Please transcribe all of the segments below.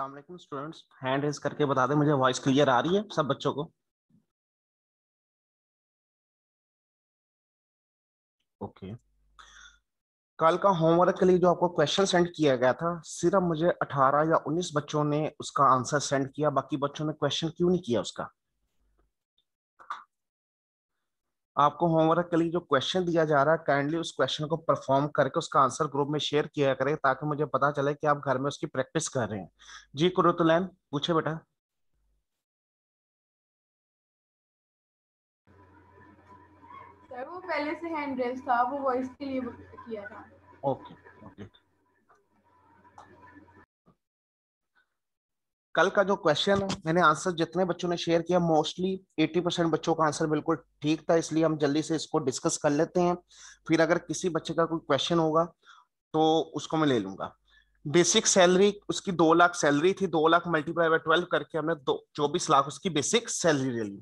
Aslam students hand raise करके बता दें मुझे वॉइस क्लियर आ रही है सब बच्चों को ओके okay. कल का होमवर्क के लिए जो आपको क्वेश्चन सेंड किया गया था सिर्फ मुझे 18 या 19 बच्चों ने उसका आंसर सेंड किया बाकी बच्चों ने क्वेश्चन क्यों नहीं किया उसका आपको होमवर्क के लिए जो क्वेश्चन दिया जा रहा है काइंडली उस क्वेश्चन को परफॉर्म करके उसका आंसर ग्रुप में शेयर किया करें ताकि मुझे पता चले कि आप घर में उसकी प्रैक्टिस कर रहे हैं जी कुरुतुलैन पूछे बेटा पहले से हैंड रेस था वो वॉइस के लिए किया था ओके okay, ओके okay. कल का जो क्वेश्चन है मैंने आंसर जितने बच्चों ने शेयर किया मोस्टली 80 परसेंट बच्चों का आंसर बिल्कुल ठीक था इसलिए हम जल्दी से इसको डिस्कस कर लेते हैं फिर अगर किसी बच्चे का कोई क्वेश्चन होगा तो उसको मैं ले लूंगा बेसिक सैलरी उसकी दो लाख सैलरी थी दो लाख मल्टीप्लाई बाय ट्वेल्व करके हमने दो चौबीस लाख उसकी बेसिक सैलरी ले ली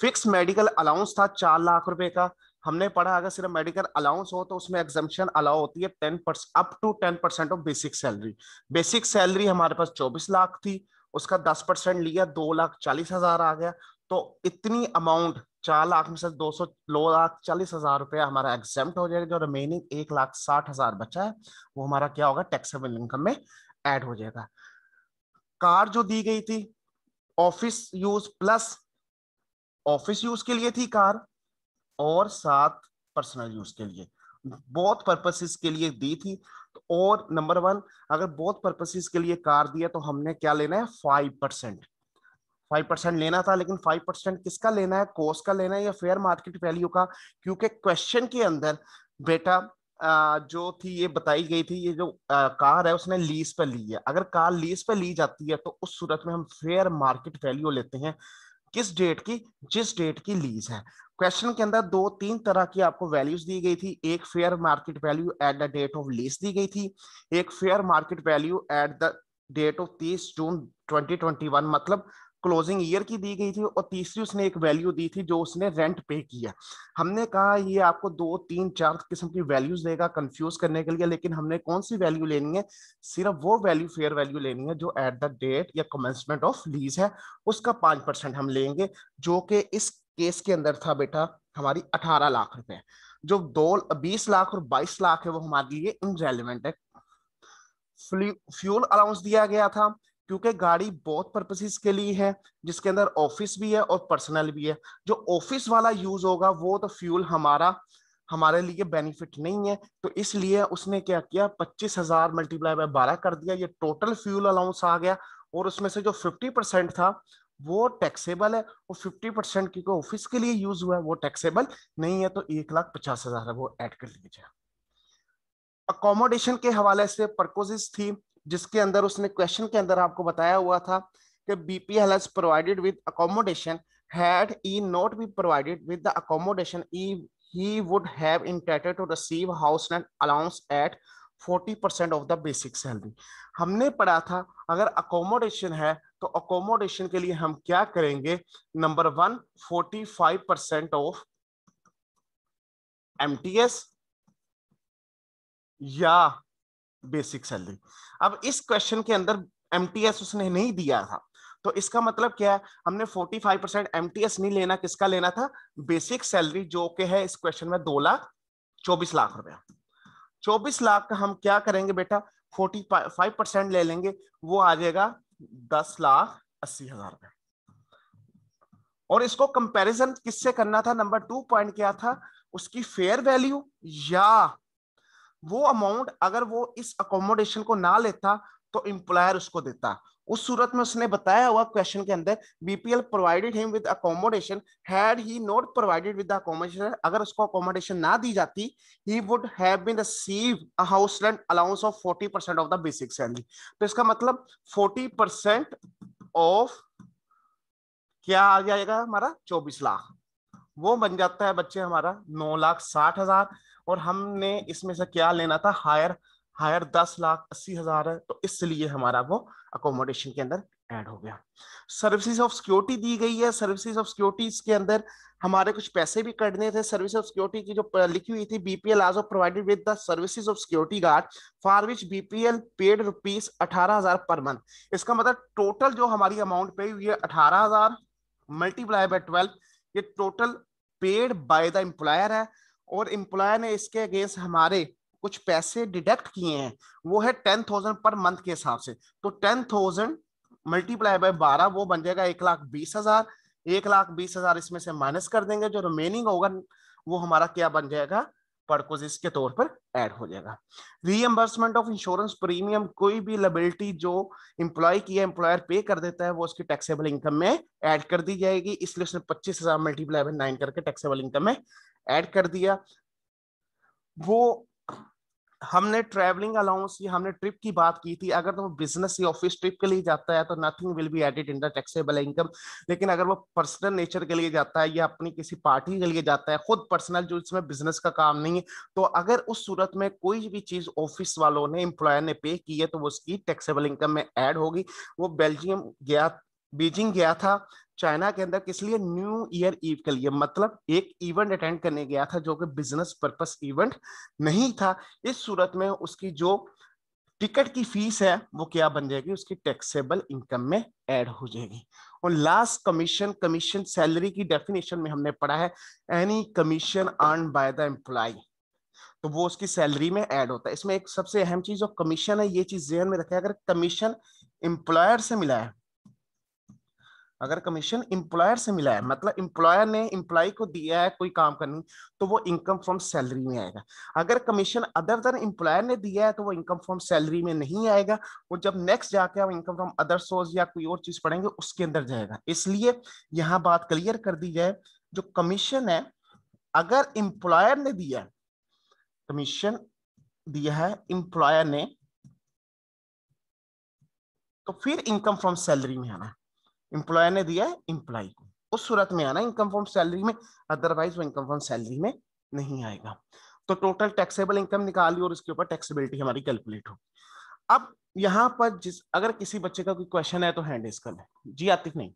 फिक्स मेडिकल अलाउंस था चार लाख रुपए का हमने पढ़ा अगर सिर्फ मेडिकल अलाउंस हो तो उसमें एग्जामेशन अलाउ होती है ten percent up to ten percent of basic salary basic salary हमारे पास चौबीस लाख थी उसका दस परसेंट लिया दो लाख चालीस हजार आ गया तो इतनी अमाउंट चार लाख में से दो सौ दो लाख चालीस हजार रुपया हमारा एग्जाम हो जाएगा जो रिमेनिंग एक लाख साठ हजार बचा है वो हमारा क्या होगा टैक्सेबल इनकम में एड हो जाएगा कार जो दी गई थी office use plus office use के लिए थी कार और साथ पर्सनल यूज के लिए बहुत पर्पसेस के लिए दी थी और नंबर वन अगर बहुत पर्पसेस के लिए कार दिया तो हमने क्या लेना है फाइव परसेंट फाइव परसेंट लेना था लेकिन फाइव परसेंट किसका लेना है कोर्स का लेना है या फेयर मार्केट वैल्यू का क्योंकि क्वेश्चन के अंदर बेटा जो थी ये बताई गई थी ये जो कार है उसने लीज पर ली है अगर कार लीज पर ली जाती है तो उस सूरत में हम फेयर मार्केट वैल्यू लेते हैं किस डेट की जिस डेट की लीज है क्वेश्चन के अंदर दो तीन तरह की आपको वैल्यूज दी गई थी एक fair market value at the date of lease दी गई थी एक fair market value at the date of तीस जून 2021 मतलब क्लोजिंग ईयर की दी गई थी और तीसरी उसने एक वैल्यू दी थी जो उसने रेंट पे किया हमने कहा ये आपको दो तीन चार किस्म की वैल्यूज देगा कंफ्यूज करने के लिए लेकिन हमने कौन सी वैल्यू लेनी है सिर्फ वो वैल्यू फेयर वैल्यू लेनी है जो एट द डेट या कमेंसमेंट ऑफ लीज है उसका पांच परसेंट हम लेंगे जो कि इस केस के अंदर था बेटा हमारी 18 लाख रुपए जो दो बीस लाख और 22 लाख है वो हमारे लिए इनरेलीवेंट है फ्यूल अलाउंस दिया गया था क्योंकि गाड़ी बहुत पर्पसेस के लिए है जिसके अंदर ऑफिस भी है और पर्सनल भी है जो ऑफिस वाला यूज होगा वो तो फ्यूल हमारा हमारे लिए बेनिफिट नहीं है तो इसलिए उसने क्या किया पच्चीस हजार मल्टीप्लाई बाय बारह कर दिया ये टोटल फ्यूल अलाउंस आ गया और उसमें से जो फिफ्टी परसेंट था वो टैक्सेबल है वो 50 परसेंट क्योंकि ऑफिस के लिए यूज हुआ है वो टैक्सेबल नहीं है तो एक लाख पचास हजार है वो ऐड कर लीजिए अकोमोडेशन के हवाले से परकोजिस थी जिसके अंदर उसने क्वेश्चन के अंदर आपको बताया हुआ था कि BPL provided with accommodation had he not be provided with the accommodation he he would have entitled to receive house rent allowance at 40% of the basic salary हमने पढ़ा था अगर accommodation है तो अकोमोडेशन के लिए हम क्या करेंगे number one forty five percent of M या बेसिक सैलरी अब इस क्वेश्चन के अंदर एम उसने नहीं दिया था तो इसका मतलब क्या है हमने 45 परसेंट एम नहीं लेना किसका लेना था बेसिक सैलरी जो के है इस क्वेश्चन में दो लाख चौबीस लाख रुपया चौबीस लाख का हम क्या करेंगे बेटा 45 परसेंट ले लेंगे वो आ जाएगा दस लाख अस्सी हजार रुपए और इसको कंपैरिजन किससे करना था नंबर टू पॉइंट क्या था उसकी फेयर वैल्यू या वो अमाउंट अगर वो इस अकोमोडेशन को ना लेता तो इंप्लायर उसको देता उस सूरत में उसने बताया हुआ क्वेश्चन के अंदर BPL provided him with accommodation had he not provided with accommodation अगर उसको अकोमोडेशन ना दी जाती he would have been receive a house rent allowance of 40 of the basic salary तो इसका मतलब 40 ऑफ क्या आ जाएगा हमारा 24 लाख वो बन जाता है बच्चे हमारा 9 लाख 60 हजार और हमने इसमें से क्या लेना था हायर हायर दस लाख अस्सी हजार है तो इसलिए हमारा वो अकोमोडेशन के अंदर ऐड हो गया सर्विसेज ऑफ सिक्योरिटी दी गई है सर्विसेज ऑफ सिक्योरिटीज के अंदर हमारे कुछ पैसे भी कटने थे सर्विस ऑफ सिक्योरिटी की जो लिखी हुई थी बीपीएल आज provided with the services of security guard for which BPL paid rupees अठारह हजार पर मंथ इसका मतलब टोटल जो हमारी अमाउंट पे हुई है अठारह हजार मल्टीप्लाई बाय ट्वेल्व ये total paid by the employer है और एम्प्लॉयर ने इसके अगेंस्ट हमारे कुछ पैसे डिडक्ट किए हैं वो है टेन थाउजेंड पर मंथ के हिसाब से तो टेन थाउजेंड मल्टीप्लाई बाय बारह वो बन जाएगा एक लाख बीस हजार एक लाख बीस हजार इसमें से माइनस कर देंगे जो रिमेनिंग होगा वो हमारा क्या बन जाएगा पर्कोजिस के तौर पर ऐड हो जाएगा रीएम्बर्समेंट ऑफ इंश्योरेंस प्रीमियम कोई भी लेबिलिटी जो इंप्लॉय की है एम्प्लॉयर पे कर देता है वो उसकी टैक्सेबल इनकम में ऐड कर दी जाएगी इसलिए उसने पच्चीस हजार मल्टीप्लाई बाय नाइन करके टैक्सेबल इनकम में ऐड कर दिया वो हमने ट्रेवलिंग अलाउंस की हमने ट्रिप की बात की थी अगर तो बिजनेस या ऑफिस ट्रिप के लिए जाता है तो nothing will be added in the taxable income लेकिन अगर वो पर्सनल नेचर के लिए जाता है या अपनी किसी पार्टी के लिए जाता है खुद पर्सनल जो इसमें बिजनेस का काम नहीं है तो अगर उस सूरत में कोई भी चीज ऑफिस वालों ने एम्प्लॉयर ने पे की है तो वो उसकी टैक्सेबल इनकम में एड होगी वो बेल्जियम गया बीजिंग गया था चाइना के अंदर किस लिए न्यू ईयर ईव के लिए मतलब एक इवेंट अटेंड करने गया था जो कि बिजनेस पर्पस इवेंट नहीं था इस सूरत में उसकी जो टिकट की फीस है वो क्या बन जाएगी उसकी टैक्सेबल इनकम में ऐड हो जाएगी और लास्ट कमीशन कमीशन सैलरी की डेफिनेशन में हमने पढ़ा है any commission earn by the employ तो वो उसकी सैलरी में ऐड होता है इसमें एक सबसे अहम चीज जो कमीशन है ये चीज जहन में रखें अगर कमीशन एम्प्लॉयर से मिला है अगर कमीशन इंप्लॉयर से मिला है मतलब इंप्लॉयर ने इंप्लॉय को दिया है कोई काम करनी तो वो इनकम फ्रॉम सैलरी में आएगा अगर कमीशन अदर देन इंप्लायर ने दिया है तो वो इनकम फ्रॉम सैलरी में नहीं आएगा वो जब नेक्स्ट जाके हम इनकम फ्रॉम अदर सोर्स या कोई और चीज पढ़ेंगे उसके अंदर जाएगा इसलिए यहाँ बात क्लियर कर दी जाए जो कमीशन है अगर इंप्लॉयर ने दिया कमीशन दिया है इंप्लॉयर ने तो फिर इनकम फ्रॉम सैलरी में आना एम्प्लॉयर ने दिया है एम्प्लॉय को उस सूरत में आना इनकम फॉर्म सैलरी में अदरवाइज वो इनकम फॉर्म सैलरी में नहीं आएगा तो टोटल टैक्सेबल इनकम निकाली और उसके ऊपर टैक्सेबिलिटी हमारी कैलकुलेट होगी अब यहाँ पर जिस अगर किसी बच्चे का कोई क्वेश्चन है तो हैंड रेस कर लें जी आतिफ नहीं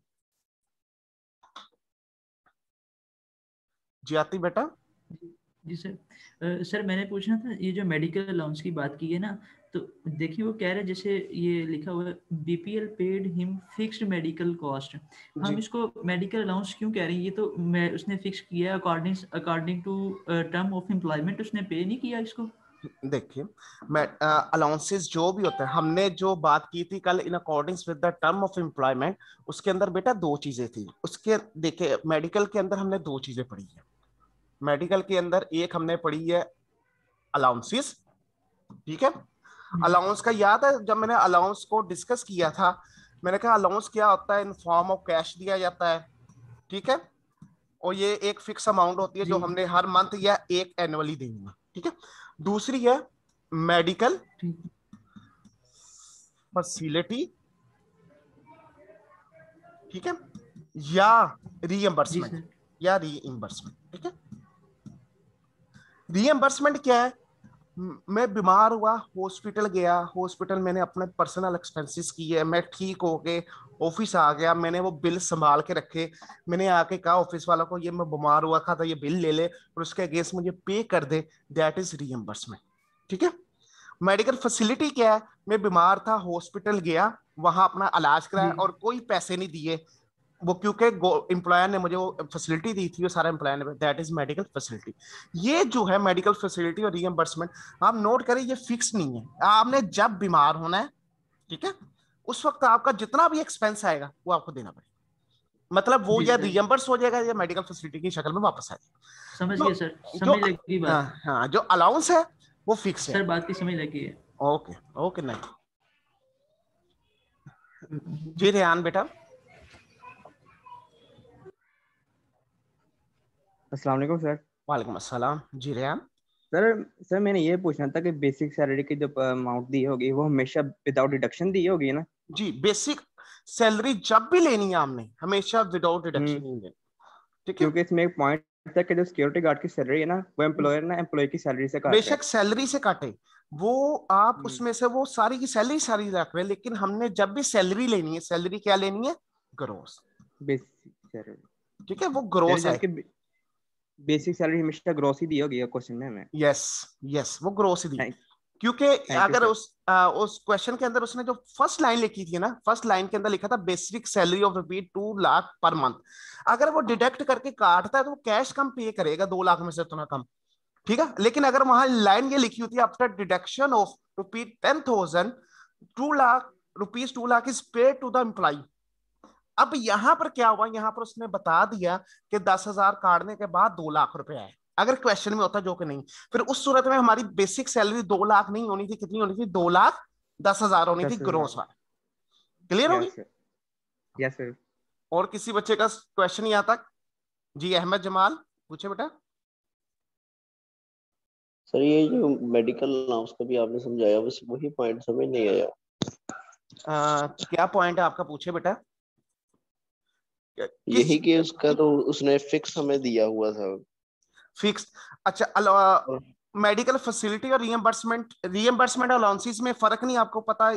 जी आतिफ बेटा जी सर सर मैंने पूछना था ये जो मेडिकल अलाउंस की बात की है ना तो देखिए वो कह रहे हैं जैसे ये लिखा हुआ है BPL paid him fixed medical cost हम इसको मेडिकल अलाउंस क्यों कह रहे हैं ये तो मैं उसने फिक्स किया according according to term of employment उसने पे नहीं किया इसको देखिए मैं अलाउंसेस uh, जो भी होते हैं हमने जो बात की थी कल in according with the term of employment उसके अंदर बेटा दो चीजें थी उसके देखिए मेडिकल के अंदर हमने दो चीजें पढ़ी है मेडिकल के अंदर एक हमने पढ़ी है अलाउंसेस ठीक है अलाउंस हम्म। का याद है जब मैंने अलाउंस को डिस्कस किया था मैंने कहा अलाउंस क्या होता है इन फॉर्म ऑफ कैश दिया जाता है ठीक है और ये एक फिक्स अमाउंट होती है जो हमने हर मंथ या एक एनुअली देनी है ठीक है दूसरी है मेडिकल फैसिलिटी ठीक है या रीएम्बर्समेंट या रीएम्बर्समेंट ठीक है रीएम्बर्समेंट क्या है मैं बीमार हुआ हॉस्पिटल गया हॉस्पिटल मैंने अपने पर्सनल एक्सपेंसेस किए मैं ठीक हो के ऑफिस आ गया मैंने वो बिल संभाल के रखे मैंने आके कहा ऑफिस वाला को ये मैं बीमार हुआ था तो ये बिल ले ले और उसके अगेंस्ट मुझे पे कर दे दैट इज रीएम्बर्समेंट ठीक है मेडिकल फैसिलिटी क्या है मैं बीमार था हॉस्पिटल गया वहां अपना इलाज कराया हम्म। और कोई पैसे नहीं दिए वो क्योंकि एम्प्लॉयर ने मुझे वो फैसिलिटी दी थी वो सारा एम्प्लॉयर ने दैट इज मेडिकल फैसिलिटी ये जो है मेडिकल फैसिलिटी और रीएम्बर्समेंट आप नोट करें ये फिक्स नहीं है आपने जब बीमार होना है ठीक है उस वक्त आपका जितना भी एक्सपेंस आएगा वो आपको देना पड़ेगा मतलब वो या रियम्बर्स हो जाएगा या मेडिकल फैसिलिटी की शक्ल में वापस आ जाएगा समझ तो गए सर समझ लगी बात हाँ, हाँ जो अलाउंस है वो फिक्स है सर बात की समझ लगी है ओके ओके नहीं जी रेहान बेटा अस्सलाम वालेकुम सर वालेकुम अस्सलाम जी रेहान सर सर मैंने ये पूछना था कि बेसिक सैलरी की जो अमाउंट दी होगी वो हमेशा विदाउट डिडक्शन दी होगी ना जी बेसिक सैलरी जब भी लेनी है हमने हमेशा विदाउट डिडक्शन ही लेनी ठीक है क्योंकि इसमें एक पॉइंट था कि जो सिक्योरिटी गार्ड की सैलरी है ना वो एम्प्लॉयर ना एम्प्लॉय की सैलरी से काटे बेशक सैलरी से काटे वो आप हम्म। उसमें से वो सारी की सैलरी सारी रख रहे लेकिन हमने जब भी सैलरी लेनी है सैलरी क्या लेनी है ग्रोस बेसिक सैलरी ठीक है वो ग्रोस है बेसिक सैलरी हमेशा ग्रॉस ही दी होगी क्वेश्चन में हमें यस यस वो ग्रॉस ही दी क्योंकि अगर उस आ, उस क्वेश्चन के अंदर उसने जो फर्स्ट लाइन लिखी थी ना फर्स्ट लाइन के अंदर लिखा था basic salary of rupees two lakh per month अगर वो डिडक्ट करके काटता है तो कैश कम पे करेगा दो लाख में से उतना कम ठीक है लेकिन अगर वहां लाइन ये लिखी होती है after deduction of rupees ten thousand two lakh rupees two lakh is paid to the employee अब यहां पर क्या हुआ यहां पर उसने बता दिया कि दस हजार काटने के बाद दो लाख रुपया है अगर क्वेश्चन में होता जो कि नहीं फिर उस सूरत में हमारी बेसिक सैलरी दो लाख नहीं होनी थी कितनी होनी थी दो लाख दस हजार होनी थी ग्रोस क्लियर होगी और किसी बच्चे का क्वेश्चन यहाँ तक जी अहमद जमाल पूछे बेटा सर ये जो मेडिकल नाम्स का भी आपने समझाया बस वही पॉइंट समझ नहीं आया आ, क्या पॉइंट है आपका पूछे बेटा यही कि उसका तो उसने फिक्स हमें दिया हुआ था फिक्स अच्छा मेडिकल फैसिलिटी और रीएम्बर्समेंट रीएम्बर्समेंट अलाउंसेस में फर्क नहीं आपको पता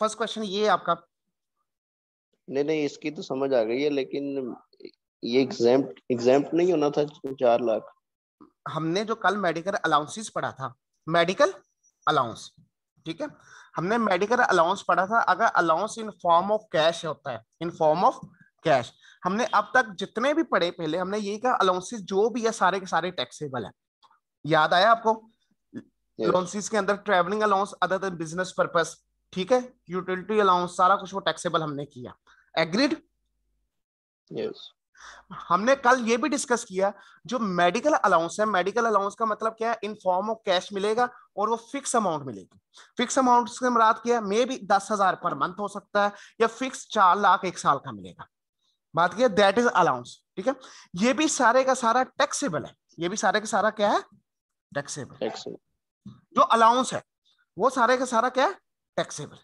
फर्स्ट क्वेश्चन ये आपका नहीं नहीं इसकी तो समझ आ गई है लेकिन ये एग्जाम एग्जाम नहीं होना था चार लाख हमने जो कल मेडिकल अलाउंसेस पढ़ा था मेडिकल अलाउंस ठीक है हमने मेडिकल अलाउंस पढ़ा था अगर allowance in form of cash होता है इन फॉर्म ऑफ कैश हमने अब तक जितने भी पढ़े पहले हमने ये कहा अलाउंसिस जो भी है सारे के सारे टैक्सेबल है याद आया आपको अलाउंसिस के अंदर travelling allowance other than business purpose ठीक है यूटिलिटी अलाउंस सारा कुछ वो टैक्सेबल हमने किया एग्रीड yes. हमने कल ये भी डिस्कस किया जो मेडिकल अलाउंस है मेडिकल अलाउंस का मतलब क्या है इन फॉर्म ऑफ कैश मिलेगा और वो फिक्स अमाउंट मिलेगी फिक्स अमाउंट से मुराद क्या है मे भी दस हजार पर मंथ हो सकता है या फिक्स चार लाख एक साल का मिलेगा बात किया दैट इज अलाउंस ठीक है ये भी सारे का सारा टैक्सेबल है ये भी सारे का सारा क्या है टैक्सेबल जो अलाउंस है वो सारे का सारा क्या है टैक्सेबल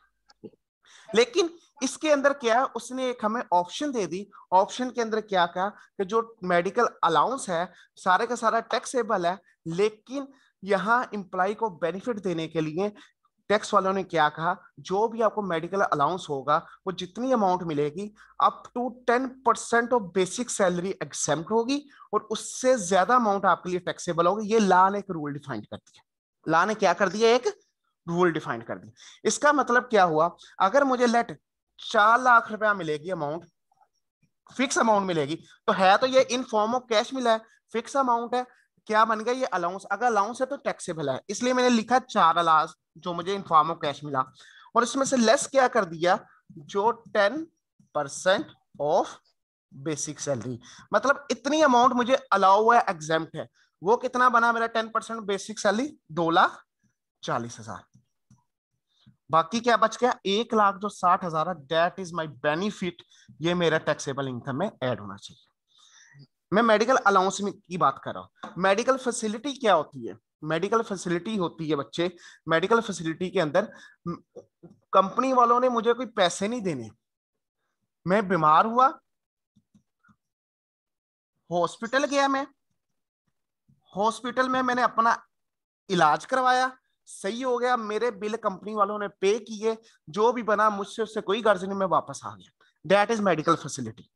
लेकिन इसके अंदर क्या है उसने एक हमें ऑप्शन दे दी ऑप्शन के अंदर क्या कहा कि जो मेडिकल अलाउंस है सारे का सारा टैक्सेबल है लेकिन यहाँ इम्प्लाई को बेनिफिट देने के लिए टैक्स वालों ने क्या कहा जो भी आपको मेडिकल अलाउंस होगा वो जितनी अमाउंट मिलेगी up to ten percent of basic salary except होगी और उससे ज्यादा अमाउंट आपके लिए टैक्सेबल होगी ये ला ने एक रूल डिफाइन कर दिया ला ने क्या कर दिया एक रूल डिफाइन कर दिया इसका मतलब क्या हुआ अगर मुझे लेट चार लाख रुपया मिलेगी अमाउंट फिक्स अमाउंट मिलेगी तो है तो ये इन फॉर्म ऑफ कैश मिला है फिक्स अमाउंट है क्या बन गया ये अलाउंस अगर अलाउंस है तो टैक्सेबल है इसलिए मैंने लिखा चार अलाउंस जो मुझे इनफॉर्म ऑफ कैश मिला और इसमें से लेस क्या कर दिया जो ten percent of basic salary मतलब इतनी अमाउंट मुझे अलाउ हुआ है एग्जाम है वो कितना बना मेरा टेन परसेंट बेसिक सैलरी दो लाख चालीस हजार बाकी क्या बच गया एक लाख जो साठ हजार है डेट इज माई बेनिफिट ये मेरा टैक्सेबल इनकम में एड होना चाहिए मैं मेडिकल अलाउंस की बात कर रहा हूँ मेडिकल फैसिलिटी क्या होती है मेडिकल फैसिलिटी होती है बच्चे मेडिकल फैसिलिटी के अंदर कंपनी वालों ने मुझे कोई पैसे नहीं देने मैं बीमार हुआ हॉस्पिटल गया मैं हॉस्पिटल में मैंने अपना इलाज करवाया सही हो गया मेरे बिल कंपनी वालों ने पे किए जो भी बना मुझसे उससे कोई गर्ज नहीं मैं वापस आ गया दैट इज मेडिकल फैसिलिटी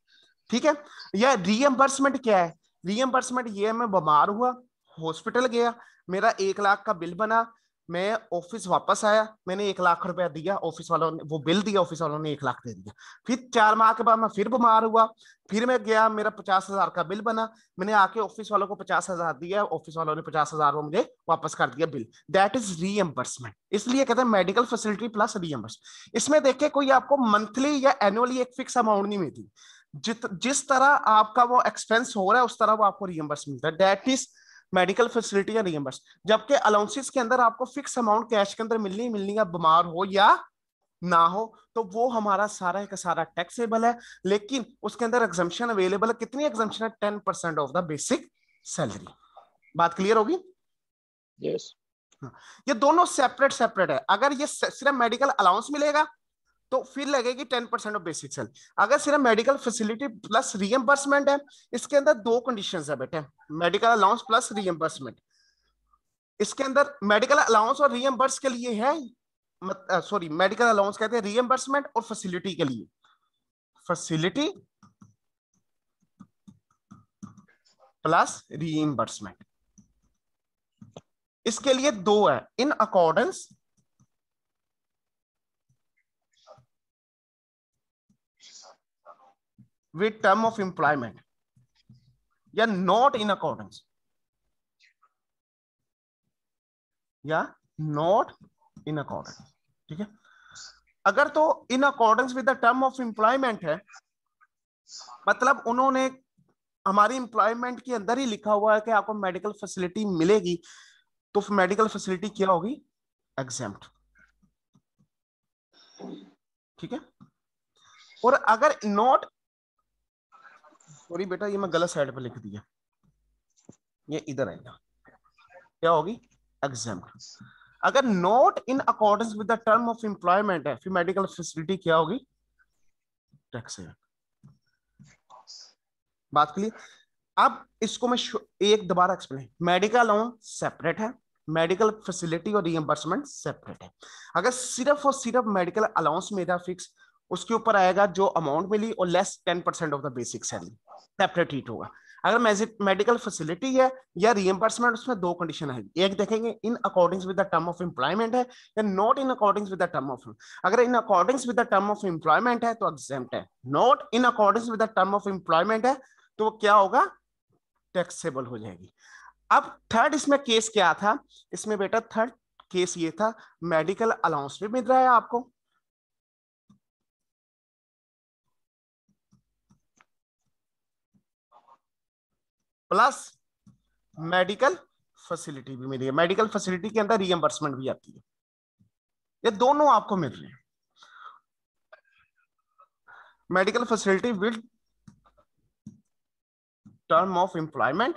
ठीक है या रीएम्बर्समेंट क्या है रीएम्बर्समेंट ये है मैं बीमार हुआ हॉस्पिटल गया मेरा एक लाख का बिल बना मैं ऑफिस वापस आया मैंने एक लाख रुपया दिया ऑफिस वालों ने वो बिल दिया ऑफिस वालों ने एक लाख दे दिया फिर चार माह के बाद मैं फिर बीमार हुआ फिर मैं गया मेरा पचास हजार का बिल बना मैंने आके ऑफिस वालों को पचास हजार दिया ऑफिस वालों ने पचास हजार वो मुझे वापस कर दिया बिल दैट इज रीएम्बर्समेंट इसलिए कहते हैं मेडिकल फैसिलिटी प्लस रीएम्बर्स इसमें देखे कोई आपको मंथली या एनुअली एक फिक्स अमाउंट नहीं मिलती जित जिस तरह आपका वो एक्सपेंस हो रहा है उस तरह वो आपको रियम्बर्स मिलता है डेट इज मेडिकल फैसिलिटी या रियम्बर्स जबकि अलाउंसिस के अंदर आपको फिक्स अमाउंट कैश के अंदर मिलनी मिलनी है बीमार हो या ना हो तो वो हमारा सारा का सारा टैक्सेबल है लेकिन उसके अंदर एग्जामेशन अवेलेबल है कितनी एग्जम्पन है ten percent of the basic salary बात क्लियर होगी यस yes. हाँ। ये दोनों सेपरेट सेपरेट है अगर ये सिर्फ मेडिकल अलाउंस मिलेगा तो फिर लगेगी टेन परसेंट ऑफ बेसिक सेल अगर सिर्फ मेडिकल फैसिलिटी प्लस रीएम्बर्समेंट है इसके अंदर दो कंडीशन है बेटे मेडिकल अलाउंस प्लस रीएम्बर्समेंट इसके अंदर मेडिकल अलाउंस और रीएम्बर्स के लिए है सॉरी मेडिकल अलाउंस कहते हैं रीएम्बर्समेंट और फैसिलिटी के लिए फैसिलिटी प्लस रीएम्बर्समेंट इसके लिए दो है in accordance with term of employment yeah not in accordance yeah not in accordance ठीक है अगर तो in accordance with term of employment है मतलब उन्होंने हमारी एम्प्लॉयमेंट के अंदर ही लिखा हुआ है कि आपको मेडिकल फैसिलिटी मिलेगी तो मेडिकल फैसिलिटी क्या होगी एग्जाम ठीक है और अगर नॉट सॉरी बेटा ये मैं गलत साइड पे लिख दिया ये इधर आएगा क्या होगी एग्जाम अगर not in accordance with the term of employment है फिर मेडिकल फैसिलिटी क्या होगी टैक्स बात के लिए अब इसको मैं एक दोबारा एक्सप्लेन मेडिकल लोन सेपरेट है मेडिकल फैसिलिटी और रिएम्बर्समेंट सेपरेट है अगर सिर्फ और सिर्फ मेडिकल अलाउंस मेरा फिक्स उसके ऊपर आएगा जो अमाउंट मिली और less ten percent of the basic salary separate treat होगा अगर मेडिकल फैसिलिटी है या रिएम्बर्समेंट उसमें दो कंडीशन है एक देखेंगे in according with the term of employment है या not in according with the term of अगर in according with the term of employment है तो एग्जाम है not in according with the term of employment है तो क्या होगा टैक्सेबल हो जाएगी अब थर्ड इसमें केस क्या था इसमें बेटा थर्ड केस ये था मेडिकल अलाउंस भी मिल रहा है आपको प्लस मेडिकल फैसिलिटी भी मिली है मेडिकल फैसिलिटी के अंदर रीएम्बर्समेंट भी आती है ये दोनों आपको मिल रहे हैं medical facility will term of employment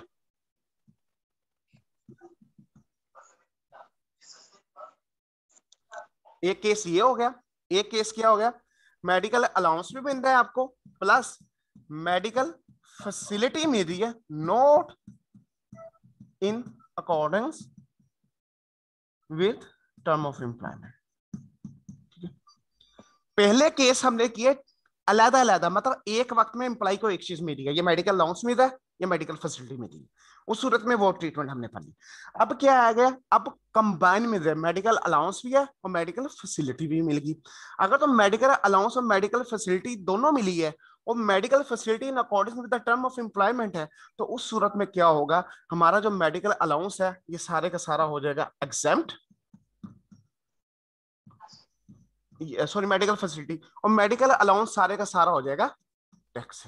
एक केस ये हो गया एक केस क्या हो गया मेडिकल अलाउंस भी मिल रहा है आपको प्लस मेडिकल फैसिलिटी में दी है not in according with term of employment पहले केस हमने किए अलग अलग मतलब एक वक्त में एम्प्लॉय को एक चीज मिली है ये मेडिकल लॉन्स में था ये मेडिकल फैसिलिटी में दी उस सूरत में वो ट्रीटमेंट हमने पढ़ी अब क्या आ गया अब कंबाइन में मेडिकल अलाउंस भी है और मेडिकल फैसिलिटी भी मिल गई अगर तो मेडिकल अलाउंस और मेडिकल फैसिलिटी दोनों मिली है वो medical facility in according with the term of employment है तो उस सूरत में क्या होगा हमारा जो मेडिकल अलाउंस है ये सारे का सारा हो जाएगा एग्जेम्प्ट सॉरी मेडिकल फैसिलिटी और मेडिकल अलाउंस सारे का सारा हो जाएगा टैक्स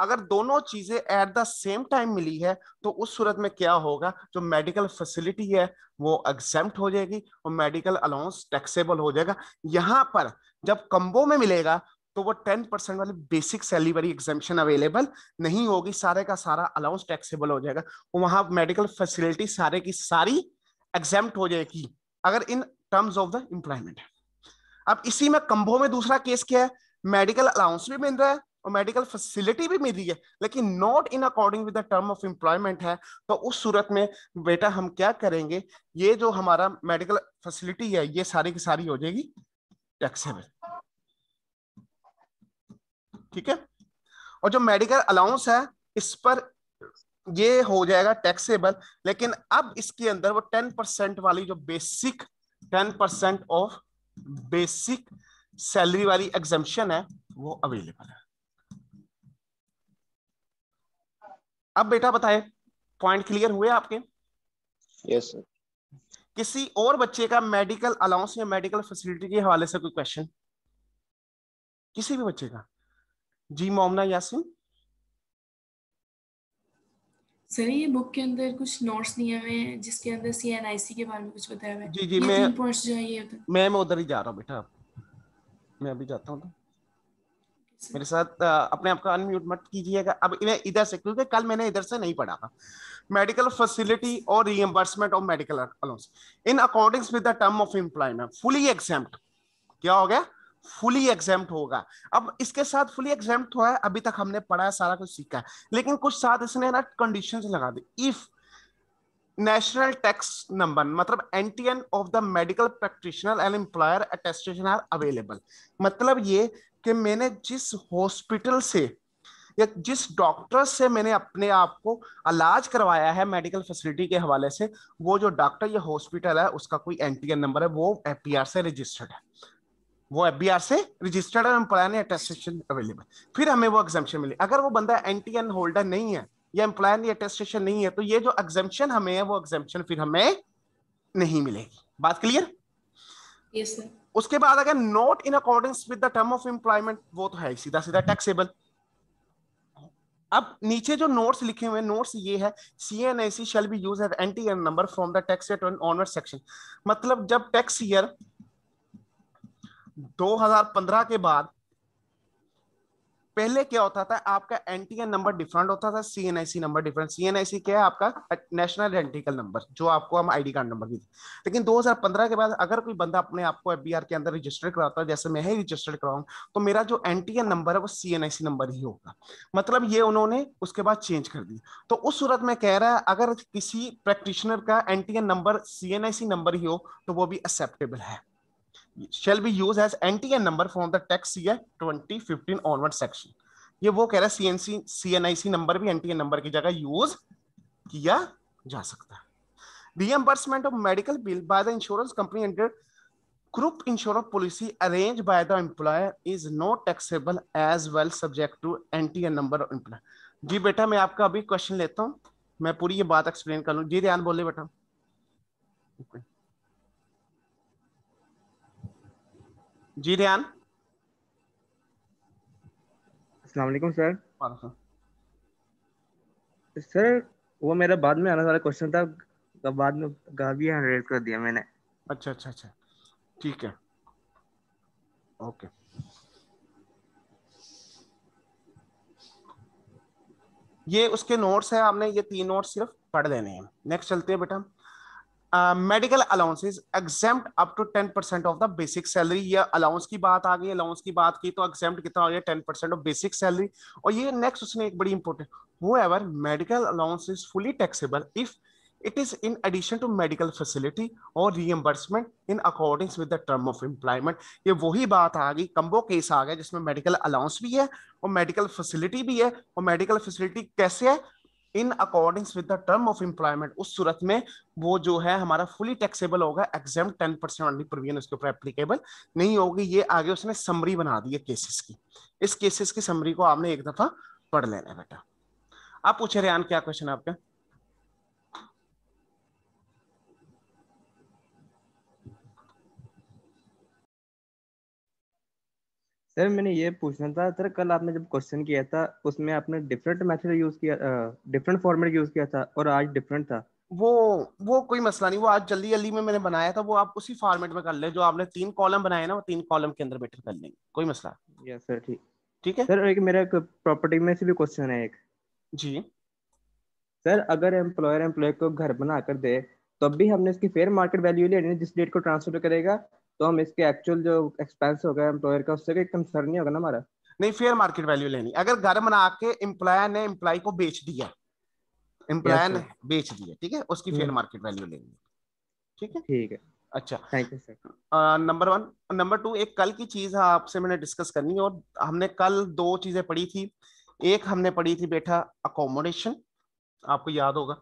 अगर दोनों चीजें एट द सेम टाइम मिली है तो उस सूरत में क्या होगा जो मेडिकल फैसिलिटी है वो एग्जेम्प्ट हो जाएगी और मेडिकल अलाउंस टैक्सेबल हो जाएगा यहां पर जब कंबो में मिलेगा तो वो टेन परसेंट वाली बेसिक सैलरी एग्जामेशन अवेलेबल नहीं होगी सारे का सारा अलाउंस टैक्सेबल हो जाएगा वहां मेडिकल फैसिलिटी सारे की सारी एग्जाम हो जाएगी अगर in terms of the employment अब इसी में कंभो में दूसरा केस क्या है मेडिकल अलाउंस भी मिल रहा है और मेडिकल फैसिलिटी भी मिल रही है लेकिन not in according with the term of employment है तो उस सूरत में बेटा हम क्या करेंगे ये जो हमारा मेडिकल फैसिलिटी है ये सारी की सारी हो जाएगी टैक्सेबल ठीक है और जो मेडिकल अलाउंस है इस पर ये हो जाएगा टैक्सेबल लेकिन अब इसके अंदर वो टेन परसेंट वाली जो basic ten percent of basic salary वाली एग्जामेशन है वो अवेलेबल है अब बेटा बताए पॉइंट क्लियर हुए आपके यस सर किसी और बच्चे का मेडिकल अलाउंस या मेडिकल फैसिलिटी के हवाले से कोई क्वेश्चन किसी भी बच्चे का जी मोमना यासिन सर ये बुक के अंदर कुछ नोट्स दिए हुए हैं जिसके अंदर सीएनआईसी के बारे में कुछ बताया हुआ है जी जी मैं पॉइंट्स जो है ये मैं मैं उधर ही जा रहा हूं बेटा मैं अभी जाता हूं तो मेरे साथ अपने आप का अनम्यूट मत कीजिएगा अब इन्हें इधर से क्योंकि कल मैंने इधर से नहीं पढ़ा था मेडिकल फैसिलिटी और reimbursement of medical allowance in according with the term of employment fully exempt क्या हो गया फुली एग्जाम होगा अब इसके साथ फुली एग्जाम हुआ है अभी तक हमने पढ़ा है सारा कुछ सीखा है लेकिन कुछ साथ इसने ना कंडीशन लगा दी इफ नेशनल टैक्स नंबर मतलब N T N of the medical practitioner and employer attestation are available मतलब ये कि मैंने जिस हॉस्पिटल से या जिस डॉक्टर से मैंने अपने आप को इलाज करवाया है मेडिकल फैसिलिटी के हवाले से वो जो डॉक्टर या हॉस्पिटल है उसका कोई एन टी एन नंबर है वो एफ पी आर से रजिस्टर्ड है वो एफ बी आर से रजिस्टर्ड एम्प्लॉयर ने अटेस्टेशन अवेलेबल फिर हमें वो एग्जामेशन मिली अगर वो बंदा एन टी एन होल्डर नहीं है या एम्प्लॉय ने अटेस्टेशन नहीं है तो ये जो एग्जामेशन हमें है वो एग्जामेशन फिर हमें नहीं मिलेगी बात क्लियर yes, उसके बाद अगर not in according with the term of employment वो तो है सीधा सीधा टैक्सेबल अब नीचे जो नोट्स लिखे हुए नोट्स ये है C N I C shall be use as N T N number from the tax onward section मतलब जब टैक्स ईयर 2015 के बाद पहले क्या होता था आपका एनटीएन नंबर डिफरेंट होता था सीएनआईसी नंबर डिफरेंट सीएनआईसी क्या है आपका नेशनल आइडेंटिकल नंबर जो आपको हम आईडी कार्ड नंबर भी लेकिन 2015 के बाद अगर कोई बंदा अपने आप को एफबीआर के अंदर रजिस्टर कराता है जैसे मैं ही रजिस्टर्ड कराऊं तो मेरा जो एनटीएन नंबर है वो सीएनआईसी नंबर ही होगा मतलब ये उन्होंने उसके बाद चेंज कर दी तो उस सूरत में कह रहा है अगर किसी प्रैक्टिशनर का एनटीएन नंबर सीएनआईसी नंबर ही हो तो वो भी एक्सेप्टेबल है shall be used as NTN number from the tax year 2015 onward section. ये वो कह रहा है CNC, CNIC number भी NTN number की जगह use किया जा सकता है Reimbursement of medical bill by the insurance company under group insurance policy arranged by the employer is not taxable as well subject to NTN number of employer. जी बेटा मैं आपका अभी क्वेश्चन लेता हूँ मैं पूरी ये बात एक्सप्लेन कर लू जी ध्यान बोले बेटा okay. जी रियान अलैक सर सर वो मेरा बाद में आने वाला क्वेश्चन था तो बाद में गावी रेज कर दिया मैंने अच्छा अच्छा अच्छा ठीक है ओके ये उसके नोट्स है आपने ये तीन नोट्स सिर्फ पढ़ लेने हैं नेक्स्ट चलते हैं बेटा medical allowances exempt up to ten percent of the basic salary या अलाउंस की बात आ गई अलाउंस की बात की तो एग्जाम्प्ट कितना हो गया ten percent of basic salary और ये नेक्स्ट उसने एक बड़ी इंपॉर्टेंट वो however medical allowance is fully taxable if it is in addition to medical facility और reimbursement in according with the term of employment ये वही बात आ गई कम्बो केस आ गया जिसमें मेडिकल अलाउंस भी है और मेडिकल फैसिलिटी भी है और मेडिकल फैसिलिटी कैसे है in according with the term of employment उस सूरत में वो जो है हमारा फुली टैक्सेबल होगा एग्जाम टेन परसेंट प्रोविजन उसके ऊपर एप्लीकेबल नहीं होगी ये आगे उसने समरी बना दी है केसेस की इस केसेस की समरी को आपने एक दफा पढ़ लेना है बेटा आप पूछे रेहान क्या क्वेश्चन है आपका सर मैंने ये पूछना था सर कल आपने जब क्वेश्चन किया था उसमें आपने डिफरेंट मेथड यूज किया डिफरेंट फॉर्मेट यूज किया था और आज डिफरेंट था वो वो कोई मसला नहीं वो आज जल्दी जल्दी में मैंने बनाया था वो आप उसी फॉर्मेट में कर ले जो आपने तीन कॉलम बनाए ना वो तीन कॉलम के अंदर बेटर कर लेंगे कोई मसला यस सर ठीक ठीक है सर एक मेरा प्रॉपर्टी में से भी क्वेश्चन है एक जी सर अगर एम्प्लॉयर एम्प्लॉय को घर बनाकर दे तब तो भी हमने इसकी फेयर मार्केट वैल्यू लेनी जिस डेट को ट्रांसफर करेगा तो हम इसके एक्चुअल जो एक्सपेंस होगा एम्प्लॉयर का उससे कोई कंसर्न नहीं होगा ना हमारा नहीं फेयर मार्केट वैल्यू लेनी अगर घर बना के एम्प्लॉयर ने एम्प्लॉय को बेच दिया एम्प्लॉयर ने बेच दिया ठीक है उसकी फेयर मार्केट वैल्यू लेनी ठीक है ठीक है अच्छा thank you sir number one number two एक कल की चीज आपसे मैंने डिस्कस करनी है और हमने कल दो चीजें पढ़ी थी एक हमने पढ़ी थी बेटा अकोमोडेशन आपको याद होगा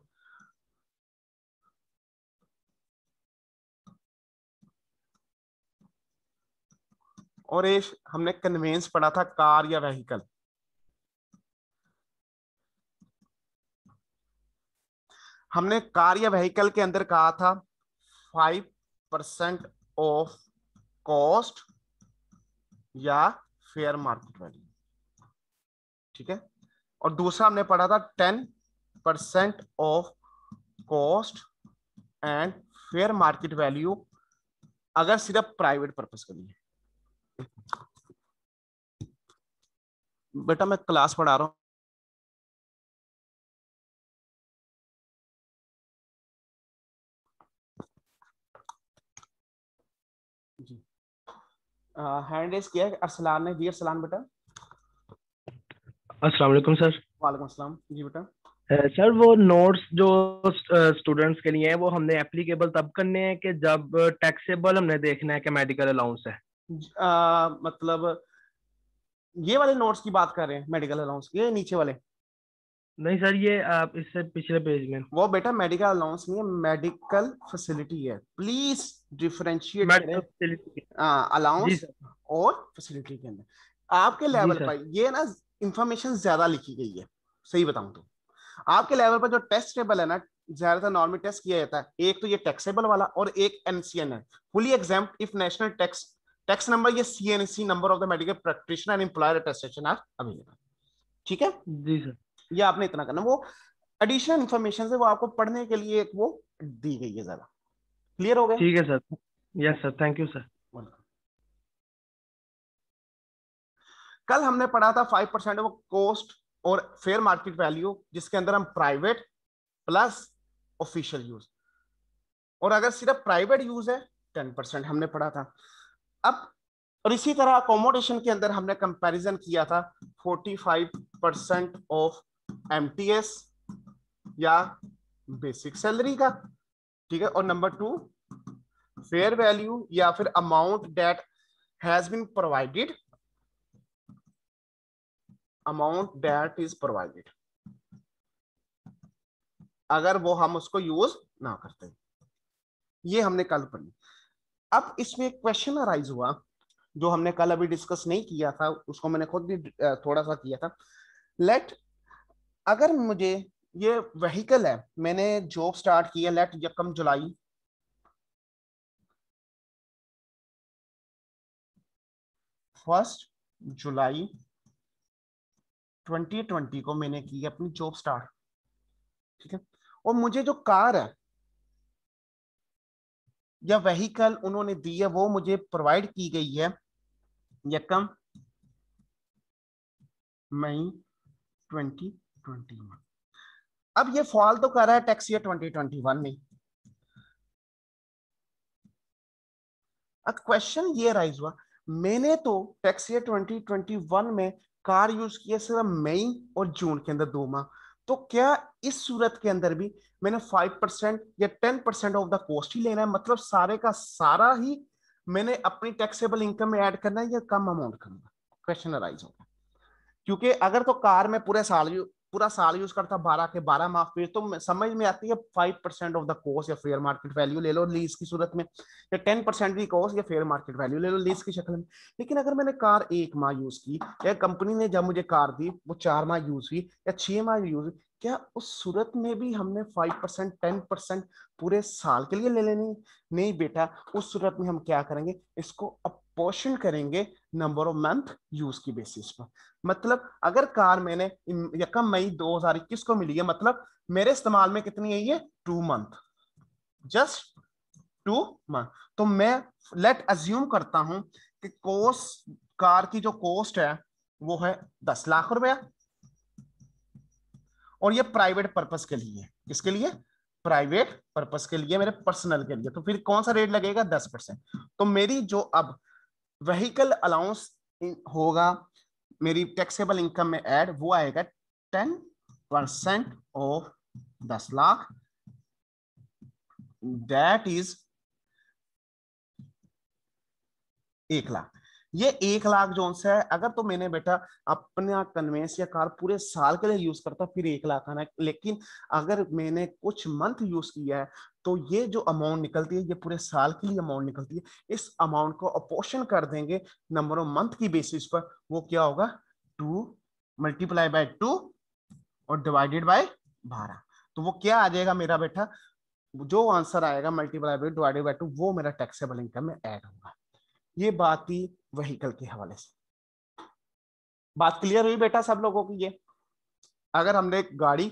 और ये हमने कन्वेंस पढ़ा था कार या वेहीकल हमने कार या व्हीकल के अंदर कहा था फाइव परसेंट ऑफ कॉस्ट या फेयर मार्केट वैल्यू ठीक है और दूसरा हमने पढ़ा था ten percent of cost and fair market value अगर सिर्फ प्राइवेट पर्पज के लिए बेटा मैं क्लास पढ़ा रहा हूँ हैंड रेस किया अरसलान ने जी अरसलान बेटा अस्सलाम वालेकुम सर वालेकुम अस्सलाम जी बेटा सर वो नोट्स जो स्टूडेंट्स के लिए है वो हमने एप्लीकेबल तब करने हैं कि जब टैक्सेबल हमने देखना है कि मेडिकल अलाउंस है आ, मतलब ये वाले नोट्स की बात कर रहे हैं मेडिकल अलाउंस ये नीचे वाले नहीं सर ये आप इससे पिछले पेज में वो बेटा मेडिकल अलाउंस नहीं है मेडिकल फैसिलिटी है प्लीज डिफ्रेंशिएट अलाउंस और फैसिलिटी के अंदर आपके लेवल पर ये ना इंफॉर्मेशन ज्यादा लिखी गई है सही बताऊं तो आपके लेवल पर जो टेस्ट टेबल है ना ज्यादातर नॉर्मल टेस्ट किया जाता है एक तो ये टैक्सेबल वाला और एक एनसीएन है fully exempt if national tax tax number या CNIC number of the medical practitioner and employer attestation are available ठीक है जी सर ये आपने इतना करना वो एडिशनल इन्फॉर्मेशन है वो आपको पढ़ने के लिए एक वो दी गई है जरा क्लियर हो गया ठीक है sir yes sir thank you sir कल हमने पढ़ा था फाइव परसेंट वो कॉस्ट और फेयर मार्केट वैल्यू जिसके अंदर हम प्राइवेट प्लस ऑफिशियल यूज और अगर सिर्फ प्राइवेट यूज है टेन परसेंट हमने पढ़ा था अब और इसी तरह अकोमोडेशन के अंदर हमने कंपैरिजन किया था 45 परसेंट ऑफ एम या बेसिक सैलरी का ठीक है और नंबर टू फेयर वैल्यू या फिर amount that has been provided amount that is provided अगर वो हम उसको यूज ना करते ये हमने कल पढ़ी अब इसमें एक क्वेश्चन अराइज हुआ जो हमने कल अभी डिस्कस नहीं किया था उसको मैंने खुद भी थोड़ा सा किया था लेट अगर मुझे ये व्हीकल है मैंने जॉब स्टार्ट किया लेट यकम जुलाई फर्स्ट जुलाई 2020 को मैंने की अपनी जॉब स्टार्ट ठीक है और मुझे जो कार है या वहीकल उन्होंने दी है वो मुझे प्रोवाइड की गई है यकम मई ट्वेंटी ट्वेंटी अब ये फॉल तो कर रहा है tax year twenty twenty one में अब क्वेश्चन ये राइज हुआ मैंने तो tax year twenty twenty one में कार यूज किया सिर्फ मई और जून के अंदर दो माह तो क्या इस सूरत के अंदर भी मैंने फाइव परसेंट या ten percent of the cost ही लेना है मतलब सारे का सारा ही मैंने अपनी टैक्सेबल इनकम में ऐड करना है या कम अमाउंट करना क्वेश्चन अराइज होगा क्योंकि अगर तो कार में पूरे साल पूरा साल यूज करता बारह के बारह माफ पीरियड तो समझ में आती है फाइव परसेंट ऑफ द कोर्स या फेयर मार्केट वैल्यू ले लो लीज की सूरत में या टेन परसेंट भी कोर्स या फेयर मार्केट वैल्यू ले लो लीज की शक्ल में लेकिन अगर मैंने कार एक माह यूज की या कंपनी ने जब मुझे कार दी वो चार माह यूज हुई या छह माह यूज हुई क्या उस सूरत में भी हमने फाइव परसेंट टेन परसेंट पूरे साल के लिए ले लेनी नहीं बेटा उस सूरत में हम क्या करेंगे इसको अप पोर्शन करेंगे नंबर ऑफ मंथ यूज की बेसिस पर मतलब अगर कार मैंने यकम मई 2021 को मिली है मतलब मेरे इस्तेमाल में कितनी है ये two month just two month तो मैं लेट अज्यूम करता हूं कि कोस्ट कार की जो कोस्ट है वो है दस लाख रुपया और ये प्राइवेट पर्पस के लिए किसके लिए प्राइवेट पर्पस के लिए मेरे पर्सनल के लिए तो फिर कौन सा रेट लगेगा दस परसेंट तो मेरी जो अब वहीकल अलाउंस होगा मेरी टैक्सेबल इनकम में ऐड वो आएगा टेन परसेंट ऑफ दस लाख दैट इज एक लाख ये एक लाख जो है अगर तो मैंने बेटा अपना कन्वेंस या कार पूरे साल के लिए यूज करता फिर एक लाख आना लेकिन अगर मैंने कुछ मंथ यूज किया है तो ये जो अमाउंट निकलती है ये पूरे साल के लिए अमाउंट निकलती है इस अमाउंट को अपोर्शन कर देंगे नंबर ऑफ मंथ की बेसिस पर वो क्या होगा टू मल्टीप्लाई बाय टू और डिवाइडेड बाय बारह तो वो क्या आ जाएगा मेरा बेटा जो आंसर आएगा multiply by divided by two वो मेरा टैक्सेबल इनकम में एड होगा ये बात थी वहीकल के हवाले से बात क्लियर हुई बेटा सब लोगों की ये अगर हमने गाड़ी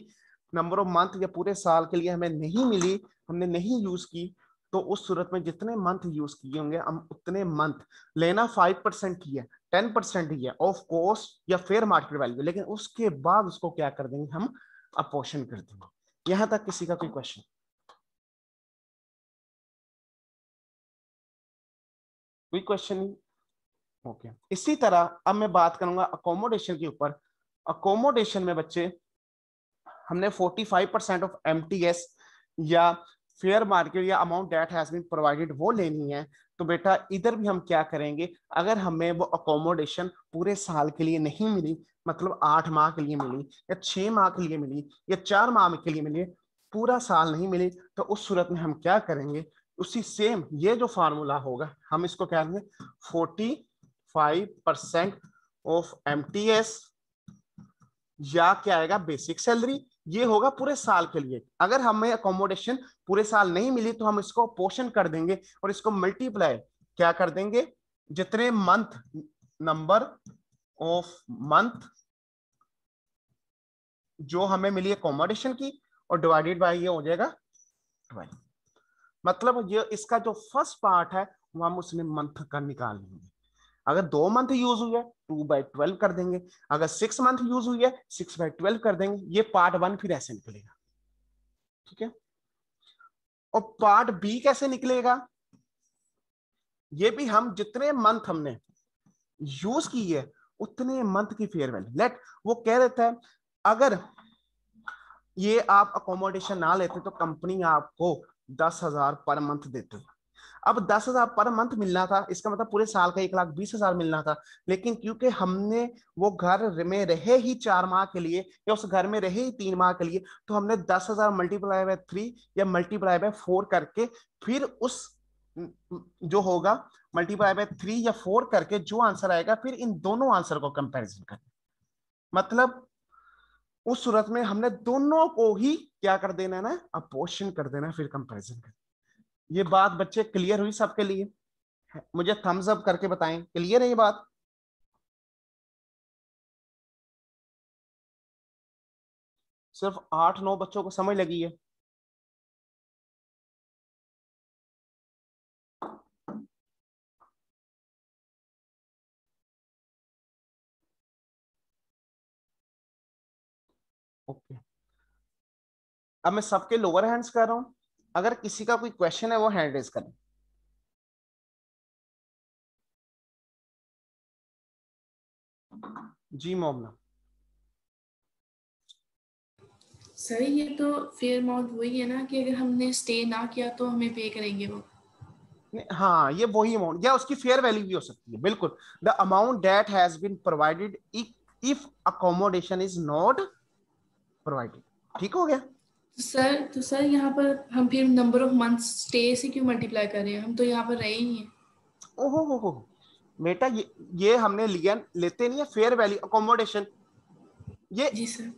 नंबर ऑफ मंथ या पूरे साल के लिए हमें नहीं मिली हमने नहीं यूज की तो उस सूरत में जितने मंथ यूज किए होंगे हम उतने मंथ लेना फाइव परसेंट ही है टेन परसेंट ही है ऑफ कोर्स या फेयर मार्केट वैल्यू लेकिन उसके बाद उसको क्या कर देंगे हम अपोशन कर देंगे यहां तक किसी का कोई क्वेश्चन कोई क्वेश्चन नहीं ओके okay. इसी तरह अब मैं बात करूंगा अकोमोडेशन के ऊपर अकोमोडेशन में बच्चे हमने 45 परसेंट ऑफ एम या फेयर मार्केट या amount that has been provided वो लेनी है तो बेटा इधर भी हम क्या करेंगे अगर हमें वो अकोमोडेशन पूरे साल के लिए नहीं मिली मतलब आठ माह के लिए मिली या छह माह के लिए मिली या चार माह के लिए मिली पूरा साल नहीं मिली तो उस सूरत में हम क्या करेंगे उसी सेम ये जो फार्मूला होगा हम इसको क्या करेंगे forty five percent of M या क्या आएगा बेसिक सैलरी ये होगा पूरे साल के लिए अगर हमें अकोमोडेशन पूरे साल नहीं मिली तो हम इसको पोषण कर देंगे और इसको मल्टीप्लाई क्या कर देंगे जितने मंथ नंबर ऑफ मंथ जो हमें मिली अकोमोडेशन की और डिवाइडेड बाय ये हो जाएगा ट्वेल्व मतलब ये इसका जो फर्स्ट पार्ट है वो हम उसने मंथ का निकाल लेंगे अगर दो मंथ यूज हुई है टू बाई ट्वेल्व कर देंगे अगर सिक्स मंथ यूज हुई है सिक्स बाई ट्वेल्व कर देंगे ये पार्ट वन फिर ऐसे निकलेगा ठीक है और पार्ट बी कैसे निकलेगा ये भी हम जितने मंथ हमने यूज की है उतने मंथ की फेयर वैल्यू लेट वो कह देता है अगर ये आप अकोमोडेशन ना लेते तो कंपनी आपको दस हजार पर मंथ देती है अब दस हजार पर मंथ मिलना था इसका मतलब पूरे साल का एक लाख बीस हजार मिलना था लेकिन क्योंकि हमने वो घर में रहे ही चार माह के लिए या उस घर में रहे ही तीन माह के लिए तो हमने दस हजार मल्टीप्लाई बाय थ्री या मल्टीप्लाई बाय फोर करके फिर उस जो होगा मल्टीप्लाई बाय थ्री या फोर करके जो आंसर आएगा फिर इन दोनों आंसर को कंपेरिजन कर मतलब उस सूरत में हमने दोनों को ही क्या कर देना है ना अपोर्शन कर देना फिर कंपेरिजन कर ये बात बच्चे क्लियर हुई सबके लिए मुझे थम्स अप करके बताएं क्लियर है ये बात सिर्फ आठ नौ बच्चों को समझ लगी है ओके okay. अब मैं सबके लोअर हैंड्स कर रहा हूं अगर किसी का कोई क्वेश्चन है वो हैंड रेज करें जी मोमना सर ये तो फेयर अमाउंट वही है ना कि अगर हमने स्टे ना किया तो हमें पे करेंगे वो हाँ ये वही अमाउंट या उसकी फेयर वैल्यू भी हो सकती है बिल्कुल the amount that has been provided if accommodation is not provided ठीक हो गया तो सर तो सर यहाँ पर हम फिर नंबर ऑफ मंथ स्टे से क्यों मल्टीप्लाई कर रहे हैं हम तो यहाँ पर रहे ही हैं ओहो हो हो बेटा ये ये हमने लिया लेते नहीं है फेयर वैल्यू अकोमोडेशन ये जी सर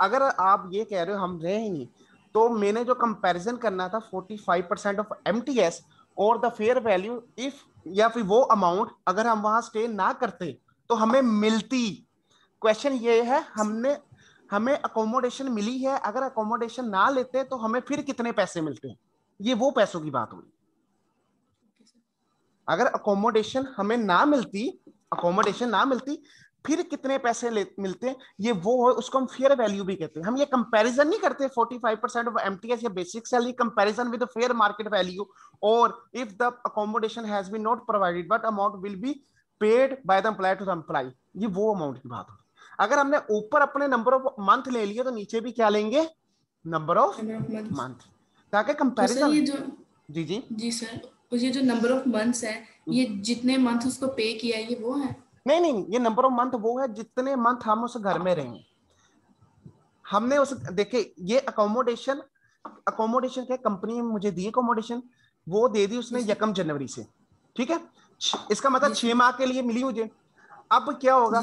अगर आप ये कह रहे हो हम रहे ही नहीं तो मैंने जो कंपैरिजन करना था 45 परसेंट ऑफ एम और द फेयर वैल्यू इफ या फिर वो अमाउंट अगर हम वहां स्टे ना करते तो हमें मिलती क्वेश्चन ये है हमने हमें अकोमोडेशन मिली है अगर अकोमोडेशन ना लेते तो हमें फिर कितने पैसे मिलते हैं ये वो पैसों की बात हुई अगर अकोमोडेशन हमें ना मिलती अकोमोडेशन ना मिलती फिर कितने पैसे मिलते हैं ये वो है उसको हम फेयर वैल्यू भी कहते हैं हम ये कंपैरिजन नहीं करते 45 ऑफ एमटीएस या basic salary comparison with the fair market value और if the accommodation has been not provided but amount will be paid by the employer to the employee ये वो अमाउंट की बात है अगर हमने ऊपर अपने नंबर ऑफ मंथ ले लिए तो नीचे भी क्या लेंगे नंबर ऑफ मंथ ताकि कंपेरिजन तो जी जी जी सर तो ये जो नंबर ऑफ मंथ्स है हम्म। ये जितने मंथ उसको पे किया ये वो है नहीं नहीं ये नंबर ऑफ मंथ वो है जितने मंथ हम उस घर में रहेंगे हमने उस देखे ये अकोमोडेशन अकोमोडेशन क्या कंपनी मुझे दी अकोमोडेशन वो दे दी उसने यकम जनवरी से ठीक है इसका मतलब छह माह के लिए मिली मुझे अब क्या होगा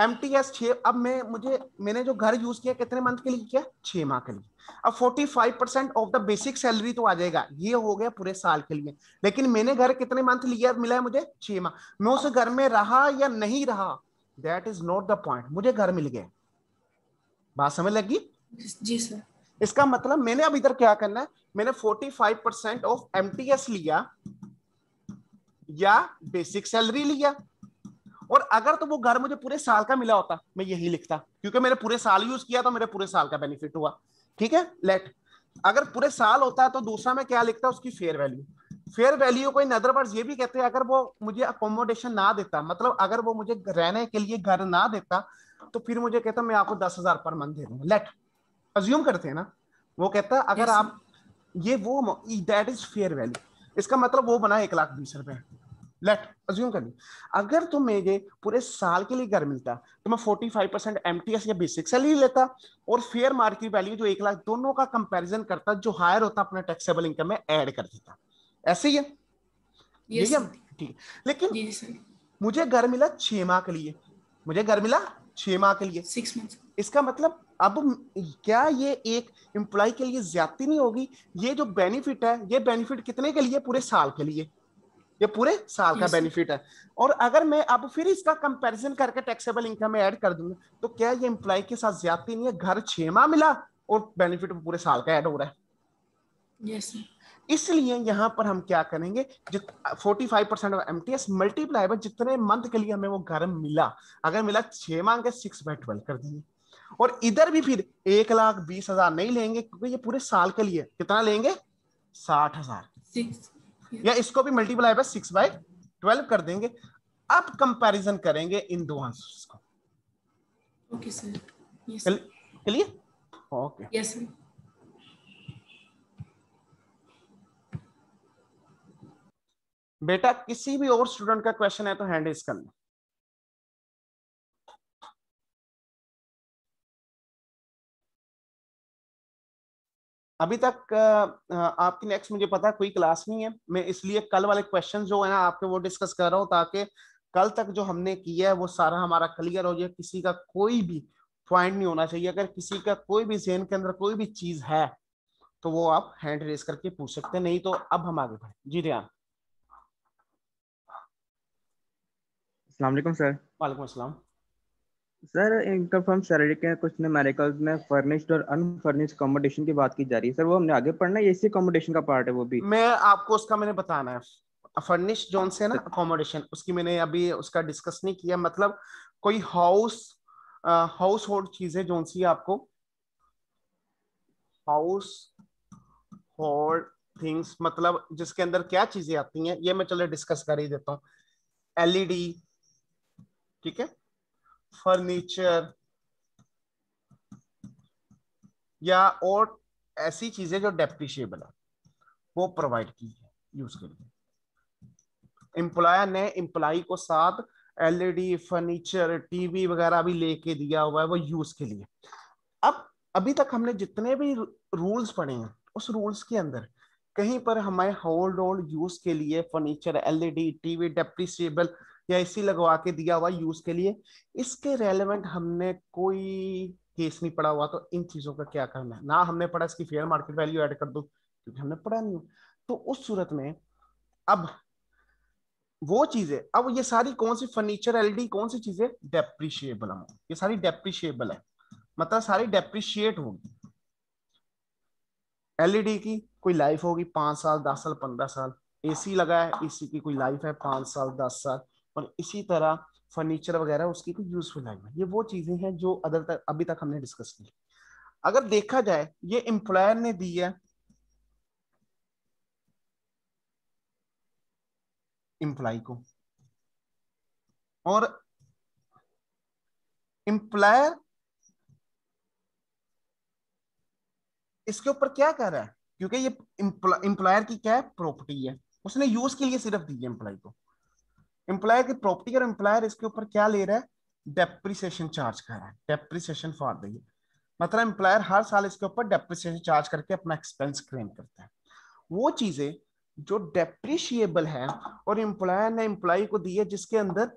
एम टी एस छ अब मैं मुझे मैंने जो घर यूज किया कितने मंथ के लिए किया छह माह के लिए अब forty five percent of the basic salary तो आ जाएगा ये हो गया पूरे साल के लिए लेकिन मैंने घर कितने मंथ लिया मिला है मुझे छह माह मैं उस घर में रहा या नहीं रहा that is not the point मुझे घर मिल गया बात समझ लगी जी सर इसका मतलब मैंने अब इधर क्या करना है मैंने forty five percent of M T S लिया या बेसिक सैलरी लिया और अगर तो वो घर मुझे पूरे साल का मिला होता मैं यही लिखता क्योंकि मैंने पूरे साल यूज किया तो मेरे पूरे साल का बेनिफिट हुआ ठीक है लेट अगर पूरे साल होता है तो दूसरा मैं क्या लिखता उसकी फेयर वैल्यू फेयर वैल्यू को इन अदर वर्ड ये भी कहते हैं अगर वो मुझे अकोमोडेशन ना देता मतलब अगर वो मुझे रहने के लिए घर ना देता तो फिर मुझे कहता मैं आपको दस हजार पर मंथ दे दूंगा लेट अज्यूम करते हैं ना वो कहता अगर yes. आप ये वो दैट इज फेयर वैल्यू इसका मतलब वो बना एक लाख बीस रुपए लेट अज्यूम कर ली अगर तो मेरे पूरे साल के लिए घर मिलता तो मैं forty five percent M T S या बेसिक सैलरी लेता और फेयर मार्केट वैल्यू जो एक लाख दोनों का कंपेरिजन करता जो हायर होता अपना टैक्सेबल इनकम में एड कर देता ऐसे ही है yes. ठीक है लेकिन yes, मुझे घर मिला छह माह के लिए मुझे घर मिला छह माह के लिए सिक्स मंथ इसका मतलब अब क्या ये एक एम्प्लॉय के लिए ज्यादा नहीं होगी ये जो बेनिफिट है ये बेनिफिट कितने के लिए पूरे साल के लिए ये पूरे साल का बेनिफिट है और अगर मैं अब फिर इसका कंपैरिजन करके टैक्सेबल इनकम में ऐड कर दूंगा तो क्या ये इम्प्लॉय के साथ ज्यादा नहीं है घर छह माह मिला और बेनिफिट तो पूरे साल का ऐड हो रहा है yes, इसलिए यहाँ पर हम क्या करेंगे forty five percent of M T S multiply by जितने मंथ के लिए हमें वो घर मिला अगर मिला छह माह के सिक्स बाय ट्वेल्व कर देंगे और इधर भी फिर एक लाख बीस हजार नहीं लेंगे क्योंकि ये पूरे साल के लिए कितना लेंगे साठ हजार या इसको भी multiply by six by twelve कर देंगे अब कंपैरिजन करेंगे इन दो आंसर को okay sir clear okay yes बेटा किसी भी और स्टूडेंट का क्वेश्चन है तो हैंड इज करना अभी तक आपकी नेक्स्ट मुझे पता कोई क्लास नहीं है मैं इसलिए कल वाले क्वेश्चन जो है ना आपके वो डिस्कस कर रहा हूँ ताकि कल तक जो हमने किया है वो सारा हमारा क्लियर हो जाए किसी का कोई भी पॉइंट नहीं होना चाहिए अगर किसी का कोई भी जहन के अंदर कोई भी चीज है तो वो आप हैंड रेस करके पूछ सकते हैं नहीं तो अब हम आगे बढ़े जी रियान सर वालेकुम सर इनकम फ्रॉम सैलरी के कुछ ने न्यूमेरिकल्स में फर्निश्ड और अनफर्निश्ड अकोमोडेशन की बात की जा रही है सर वो हमने आगे पढ़ना है इसी अकोमोडेशन का पार्ट है वो भी मैं आपको उसका मैंने बताना है फर्निश्ड जोन से ना अकोमोडेशन उसकी मैंने अभी उसका डिस्कस नहीं किया मतलब कोई हाउस हाउस होल्ड चीजें जोन सी आपको हाउस होल्ड थिंग्स मतलब जिसके अंदर क्या चीजें आती हैं ये मैं चलो डिस्कस कर ही देता हूँ एलईडी e ठीक है फर्नीचर या और ऐसी चीजें जो डेप्रिशिएबल है वो प्रोवाइड की है यूज के लिए एम्प्लॉयर ने एम्प्लॉय को साथ एलईडी फर्नीचर टीवी वगैरह भी लेके दिया हुआ है वो यूज के लिए अब अभी तक हमने जितने भी रूल्स पढ़े हैं उस रूल्स के अंदर कहीं पर हमारे होल्ड होल्ड यूज के लिए फर्नीचर एलईडी टीवी डेप्रिशिएबल या एसी लगवा के दिया हुआ यूज के लिए इसके रेलेवेंट हमने कोई केस नहीं पड़ा हुआ तो इन चीजों का क्या करना है ना हमने पढ़ा इसकी फेयर मार्केट वैल्यू एड कर दो क्योंकि हमने पढ़ा नहीं तो उस सूरत में अब वो चीजें अब ये सारी कौन सी फर्नीचर एलडी कौन सी चीजें डेप्रिशिएबल ये सारी डेप्रिशिएबल है मतलब सारी डेप्रिशिएट होगी एलईडी की कोई लाइफ होगी पांच साल दस साल पंद्रह साल एसी लगा है एसी की कोई लाइफ है पांच साल दस साल और इसी तरह फर्नीचर वगैरह उसकी कोई यूजफुल है ये वो चीजें हैं जो अदर तक अभी तक हमने डिस्कस की अगर देखा जाए ये एम्प्लॉयर ने दी है एम्प्लॉय को और एम्प्लॉयर इसके ऊपर क्या कर रहा है क्योंकि ये एम्प्लॉयर की क्या है प्रॉपर्टी है उसने यूज के लिए सिर्फ दी है एम्प्लॉय को एम्प्लॉयर की प्रॉपर्टी और एम्प्लॉयर इसके ऊपर क्या ले रहा है डेप्रिसिएशन चार्ज कर रहा है डेप्रिसिएशन फॉर द ईयर मतलब एम्प्लॉयर हर साल इसके ऊपर डेप्रिसिएशन चार्ज करके अपना एक्सपेंस क्लेम करता है वो चीजें जो डेप्रिशिएबल है और एम्प्लॉयर ने एम्प्लॉय को दी है जिसके अंदर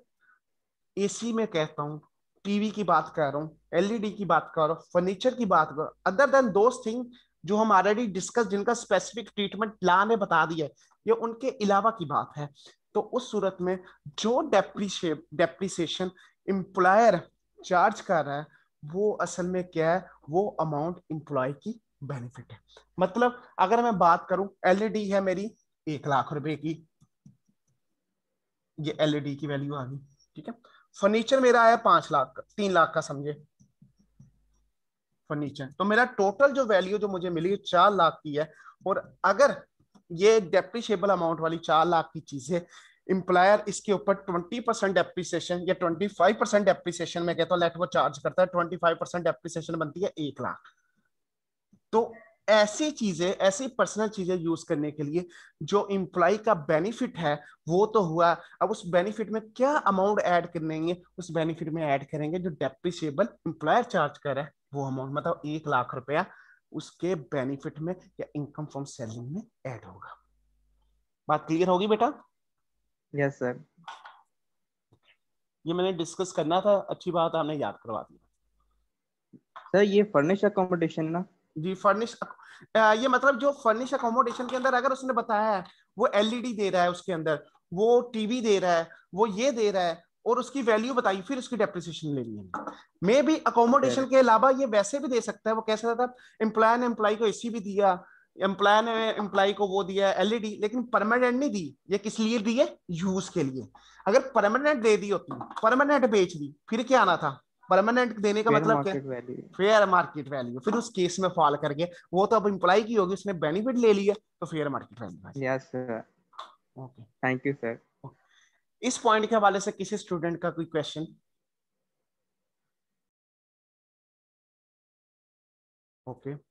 एसी में कहता हूँ टीवी की बात कर रहा हूँ एलईडी e की बात कर रहा हूँ फर्नीचर की बात कर अदर देन दोस्त थिंग जो हम ऑलरेडी डिस्कस जिनका स्पेसिफिक ट्रीटमेंट प्लान ने बता दिया है ये उनके अलावा की बात है तो उस सूरत में जो डेप्रीशेप एम्प्लॉयर चार्ज कर रहा है वो असल में क्या है वो अमाउंट एम्प्लॉय की बेनिफिट है मतलब अगर मैं बात करूं एलईडी e है मेरी एक लाख रुपए की ये एलईडी e की वैल्यू आ गई ठीक है फर्नीचर मेरा आया पांच लाख का तीन लाख का समझे फर्नीचर तो मेरा टोटल जो वैल्यू जो मुझे मिली चार लाख की है और अगर ये डेप्रिशिएबल अमाउंट वाली चार लाख की चीज है एम्प्लायर इसके ऊपर ट्वेंटी परसेंट डेप्रिसिएशन या ट्वेंटी फाइव परसेंट डेप्रिसिएशन में कहता हूँ लेट वो चार्ज करता है ट्वेंटी फाइव परसेंट डेप्रिसिएशन बनती है एक लाख तो ऐसी चीजें ऐसी पर्सनल चीजें यूज करने के लिए जो इम्प्लॉय का बेनिफिट है वो तो हुआ अब उस बेनिफिट में क्या अमाउंट ऐड करने है? उस बेनिफिट में ऐड करेंगे जो डेप्रिशिएबल इम्प्लॉयर चार्ज कर रहा है वो अमाउंट मतलब एक लाख रुपया उसके बेनिफिट में या इनकम फ्रॉम सेलिंग में ऐड होगा बात क्लियर होगी बेटा यस सर ये मैंने डिस्कस करना था अच्छी बात आपने याद करवा दी सर ये फर्निश अकोमोडेशन ना जी फर्निश ये मतलब जो फर्निश अकोमोडेशन के अंदर अगर उसने बताया है वो एलईडी e दे रहा है उसके अंदर वो टीवी दे रहा है वो ये दे रहा है और उसकी वैल्यू बताई फिर उसकी डेप्रिसिएशन लेनी है मे भी अकोमोडेशन के अलावा ये वैसे भी दे सकता है वो कैसे था एम्प्लॉय ने एम्प्लॉय को एसी भी दिया एम्प्लॉय ने एम्प्लॉय को वो दिया एलईडी e लेकिन परमानेंट नहीं दी ये किस लिए दी है यूज के लिए अगर परमानेंट दे दी होती परमानेंट बेच दी फिर क्या आना था परमानेंट देने का मतलब क्या फेयर मार्केट वैल्यू फिर उस केस में फॉल करके वो तो अब एम्प्लॉय की होगी उसने बेनिफिट ले लिया तो fair market value yes sir okay thank you sir इस पॉइंट के हवाले से किसी स्टूडेंट का कोई क्वेश्चन ओके okay.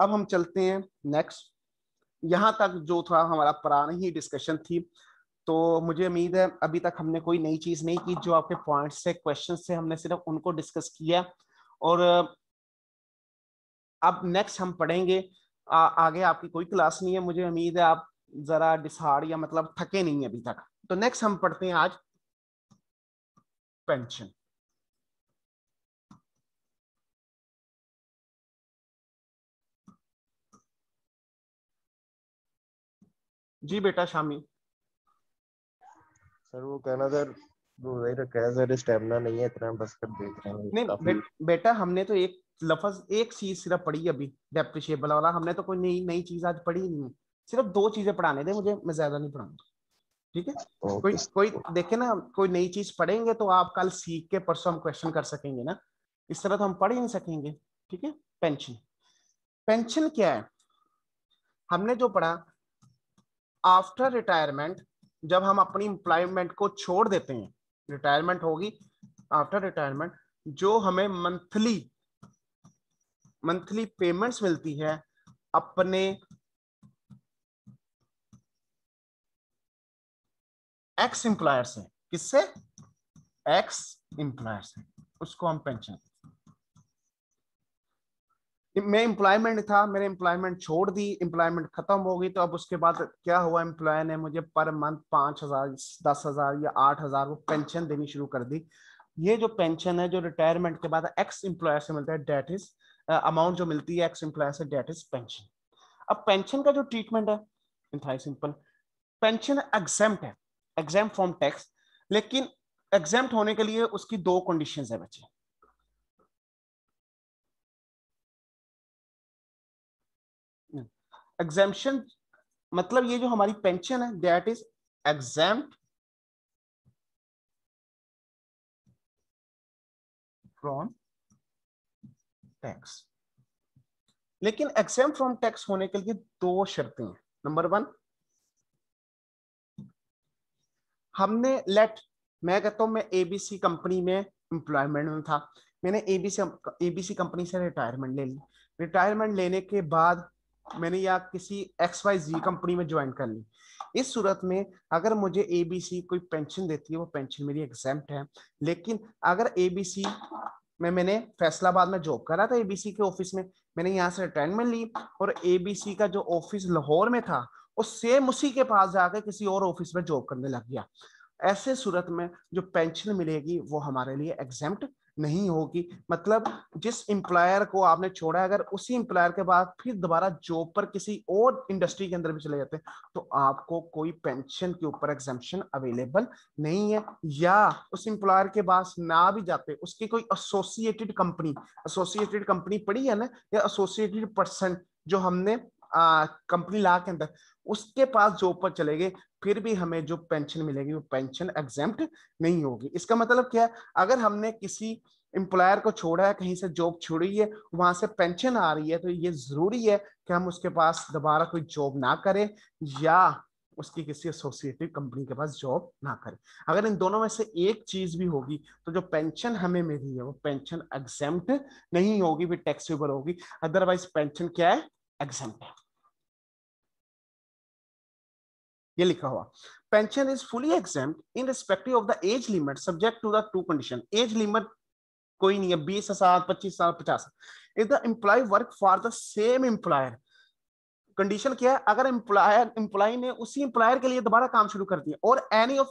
अब हम चलते हैं नेक्स्ट यहां तक जो था हमारा पुरानी ही डिस्कशन थी तो मुझे उम्मीद है अभी तक हमने कोई नई चीज़ नहीं की जो आपके पॉइंट से क्वेश्चन से हमने सिर्फ उनको डिस्कस किया और अब नेक्स्ट हम पढ़ेंगे आ, आगे आपकी कोई क्लास नहीं है मुझे उम्मीद है आप जरा डिसार्ड या मतलब थके नहीं अभी तक तो नेक्स्ट हम पढ़ते हैं आज पेंशन जी बेटा शामी सर वो कहना सर रोजा रखा है सर स्टेमिना नहीं है इतना बस कर देख रहे हैं नहीं बे, बेटा हमने तो एक लफज एक चीज सिर्फ पढ़ी अभी डेप्रिशिएबल वाला हमने तो कोई नई नई चीज आज पढ़ी नहीं है सिर्फ दो चीजें पढ़ाने दे मुझे मैं ज्यादा नहीं पढ़ाऊंगा ठीक है कोई कोई देखे ना कोई नई चीज पढ़ेंगे तो आप कल सीख के परसों हम क्वेश्चन कर सकेंगे ना इस तरह तो हम पढ़ ही नहीं सकेंगे ठीक है पेंशन पेंशन क्या है हमने जो पढ़ा आफ्टर रिटायरमेंट जब हम अपनी एम्प्लॉयमेंट को छोड़ देते हैं रिटायरमेंट होगी आफ्टर रिटायरमेंट जो हमें मंथली मंथली पेमेंट्स मिलती है अपने एक्स इंप्लायर से किससे एक्स इंप्लायर से उसको हम पेंशन मैं इंप्लायमेंट था मेरे इंप्लायमेंट छोड़ दी इंप्लायमेंट खत्म हो गई तो अब उसके बाद क्या हुआ एम्प्लॉय ने मुझे पर मंथ पांच हजार दस हजार या आठ हजार वो पेंशन देनी शुरू कर दी ये जो पेंशन है जो रिटायरमेंट के बाद एक्स एम्प्लॉयर से मिलता है डेट इज अमाउंट जो मिलती है एक्स एम्प्लॉयर से डेट इज पेंशन अब पेंशन का जो ट्रीटमेंट है सिंपल पेंशन एग्जेम्प्ट है एग्जाम फ्रॉम टैक्स लेकिन एग्जाम होने के लिए उसकी दो कंडीशन है बच्चे एग्जामेशन मतलब ये जो हमारी पेंशन है that is exempt from tax लेकिन एग्जाम फ्रॉम टैक्स होने के लिए दो शर्तें हैं नंबर वन हमने लेट मैं कहता हूँ मैं एबीसी कंपनी में एम्प्लॉयमेंट में था मैंने एबीसी एबीसी कंपनी से रिटायरमेंट ले ली रिटायरमेंट लेने के बाद मैंने या किसी एक्स वाई जी कंपनी में ज्वाइन कर ली इस सूरत में अगर मुझे एबीसी कोई पेंशन देती है वो पेंशन मेरी एग्जाम्प्ट है लेकिन अगर एबीसी में मैंने फैसलाबाद में जॉब करा था तो एबीसी के ऑफिस में मैंने यहाँ से रिटायरमेंट ली और एबीसी का जो ऑफिस लाहौर में था और सेम उसी के पास जाके किसी और ऑफिस में जॉब करने लग गया ऐसे सूरत में जो पेंशन मिलेगी वो हमारे लिए एग्जाम्प्ट नहीं होगी मतलब जिस एम्प्लॉयर को आपने छोड़ा है अगर उसी एम्प्लॉयर के बाद फिर दोबारा जॉब पर किसी और इंडस्ट्री के अंदर भी चले जाते हैं तो आपको कोई पेंशन के ऊपर एग्जामेशन अवेलेबल नहीं है या उस एम्प्लॉयर के पास ना भी जाते उसकी कोई एसोसिएटेड कंपनी एसोसिएटेड कंपनी पड़ी है ना या एसोसिएटेड पर्सन जो हमने कंपनी ला के अंदर उसके पास जो ऊपर चले गए फिर भी हमें जो पेंशन मिलेगी वो पेंशन एग्जेप्ट नहीं होगी इसका मतलब क्या है अगर हमने किसी एम्प्लॉयर को छोड़ा है कहीं से जॉब छोड़ी है वहां से पेंशन आ रही है तो ये जरूरी है कि हम उसके पास दोबारा कोई जॉब ना करें या उसकी किसी एसोसिएटिव कंपनी के पास जॉब ना करें अगर इन दोनों में से एक चीज भी होगी तो जो पेंशन हमें मिली है वो पेंशन एग्जेप्ट नहीं होगी भी टैक्सीबल होगी अदरवाइज पेंशन क्या है एग्जाम्प्ट है ये लिखा हुआ pension is fully exempt irrespective of the age limit subject to the two condition age limit कोई नहीं है बीस साल पच्चीस साल पचास साल if the employee work for the same employer condition क्या है अगर एम्प्लॉयर एम्प्लॉय ने उसी एम्प्लॉयर के लिए दोबारा काम शुरू कर दिया और एनी ऑफ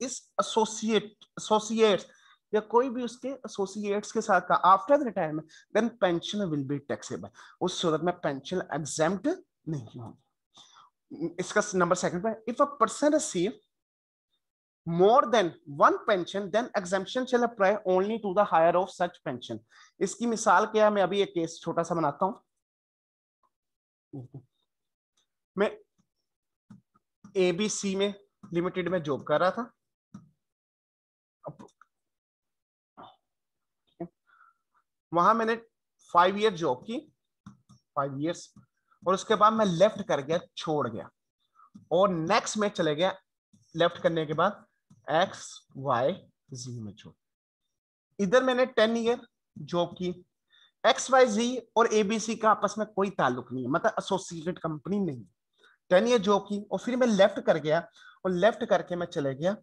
इस एसोसिएट एसोसिएट्स या कोई भी उसके एसोसिएट्स के साथ का after the retirement then pension will be taxable उस सूरत में पेंशन एग्जेम्प्ट नहीं होगी इसका नंबर सेकंड पर if a person receive more than one pension then exemption shall apply only to the higher of such pension इसकी मिसाल क्या मैं अभी एक केस छोटा सा बनाता हूं मैं एबीसी में लिमिटेड में जॉब कर रहा था वहां मैंने फाइव ईयर जॉब की फाइव ईयर्स और उसके बाद मैं लेफ्ट कर गया छोड़ गया और नेक्स्ट में चले गया लेफ्ट करने के बाद एक्स वाई जी में छोड़ इधर मैंने टेन ईयर जॉब की एक्स वाई जी और एबीसी का आपस में कोई ताल्लुक नहीं है मतलब एसोसिएटेड कंपनी नहीं टेन ईयर जॉब की और फिर मैं लेफ्ट कर गया और लेफ्ट करके मैं चले गया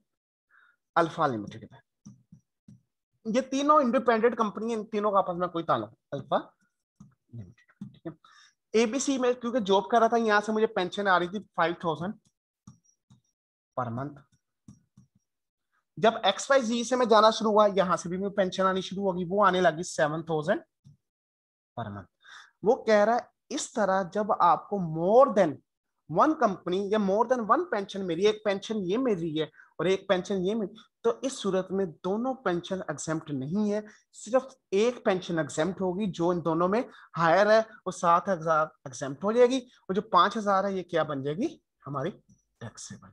अल्फा लिमिटेड में ये तीनों इंडिपेंडेंट कंपनी इन तीनों का आपस में कोई ताल्लुक अल्फा लिमिटेड ठीक है एबीसी में क्योंकि जॉब कर रहा था यहां से मुझे पेंशन आ रही थी फाइव थाउजेंड पर मंथ जब एक्स वाई जी से मैं जाना शुरू हुआ यहां से भी मुझे पेंशन आनी शुरू होगी वो आने लगी सेवन थाउजेंड पर मंथ वो कह रहा है इस तरह जब आपको मोर देन वन कंपनी या मोर देन वन पेंशन मेरी एक पेंशन ये मेरी है और एक पेंशन ये मेरी तो इस सूरत में दोनों पेंशन एग्जेम्प्ट नहीं है सिर्फ एक पेंशन एग्जाम होगी जो इन दोनों में हायर है वो सात हजार एग्जेम्प्ट हो जाएगी और जो पांच हजार है ये क्या बन जाएगी हमारी टैक्सेबल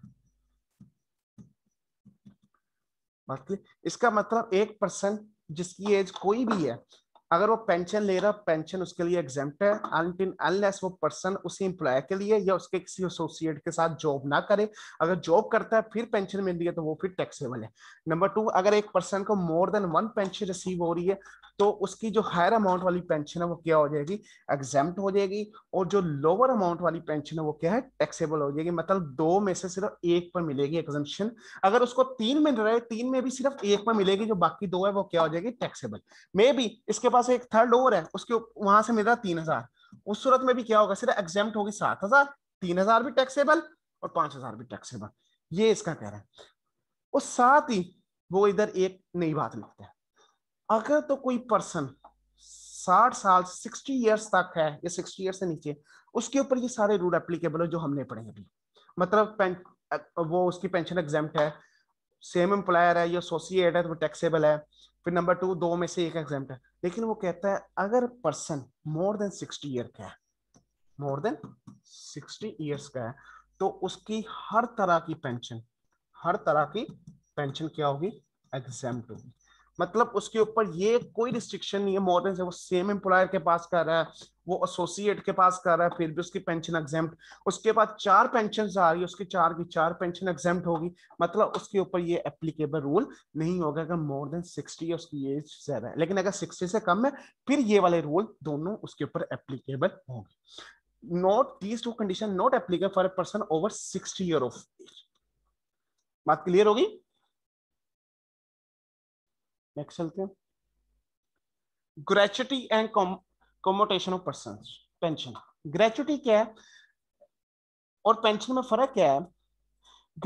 इसका मतलब एक परसेंट जिसकी एज कोई भी है अगर वो पेंशन ले रहा पेंशन उसके लिए एग्जेम्प्ट है अनलेस वो पर्सन उसी एम्प्लॉय के लिए या उसके किसी एसोसिएट के साथ जॉब ना करे अगर जॉब करता है फिर पेंशन मिल रही है तो वो फिर टैक्सेबल है नंबर टू अगर एक पर्सन को more than one pension receive हो रही है तो उसकी जो हायर अमाउंट वाली पेंशन है वो क्या हो जाएगी एग्जाम हो जाएगी और जो लोअर अमाउंट वाली पेंशन है वो क्या है टैक्सेबल हो जाएगी मतलब दो में से सिर्फ एक पर मिलेगी एग्जामेशन अगर उसको तीन में रहे तीन में भी सिर्फ एक पर मिलेगी जो बाकी दो है वो क्या हो जाएगी टैक्सेबल मे भी इसके पास एक थर्ड ओवर है उसके वहां से मिल रहा तीन हजार उस सूरत में भी क्या होगा सिर्फ एग्जाम होगी सात हजार तीन हजार भी टैक्सेबल और पांच हजार भी टैक्सेबल ये इसका कह रहा है और साथ ही वो इधर एक नई बात लिखता है अगर तो कोई पर्सन साठ साल सिक्सटी ईयर्स तक है या सिक्सटी ईयर से नीचे उसके ऊपर ये सारे रूल एप्लीकेबल है जो हमने पढ़े अभी मतलब वो उसकी पेंशन एग्जाम है सेम एम्प्लायर है या एसोसिएट है तो वो टैक्सेबल है फिर नंबर टू दो में से एक एग्जाम है लेकिन वो कहता है अगर person more than sixty year का है मोर देन सिक्सटी ईयर्स का है तो उसकी हर तरह की पेंशन हर तरह की पेंशन क्या होगी एग्जाम होगी मतलब उसके ऊपर ये कोई रिस्ट्रिक्शन नहीं है मोर देन वो सेम एम्प्लॉयर के पास कर रहा है वो एसोसिएट के पास कर रहा है फिर भी उसकी पेंशन एग्जाम उसके बाद चार पेंशन आ रही है उसकी चार की चार पेंशन एग्जाम होगी मतलब उसके ऊपर ये एप्लीकेबल रूल नहीं होगा अगर मोर देन सिक्सटी या उसकी एज ज्यादा है लेकिन अगर सिक्सटी से कम है फिर ये वाले रूल दोनों उसके ऊपर एप्लीकेबल होंगे not these two condition not applicable for a person over sixty year of age बात क्लियर होगी नेक्स्ट चलते हैं gratuity and commutation of person pension gratuity क्या है और पेंशन में फर्क क्या है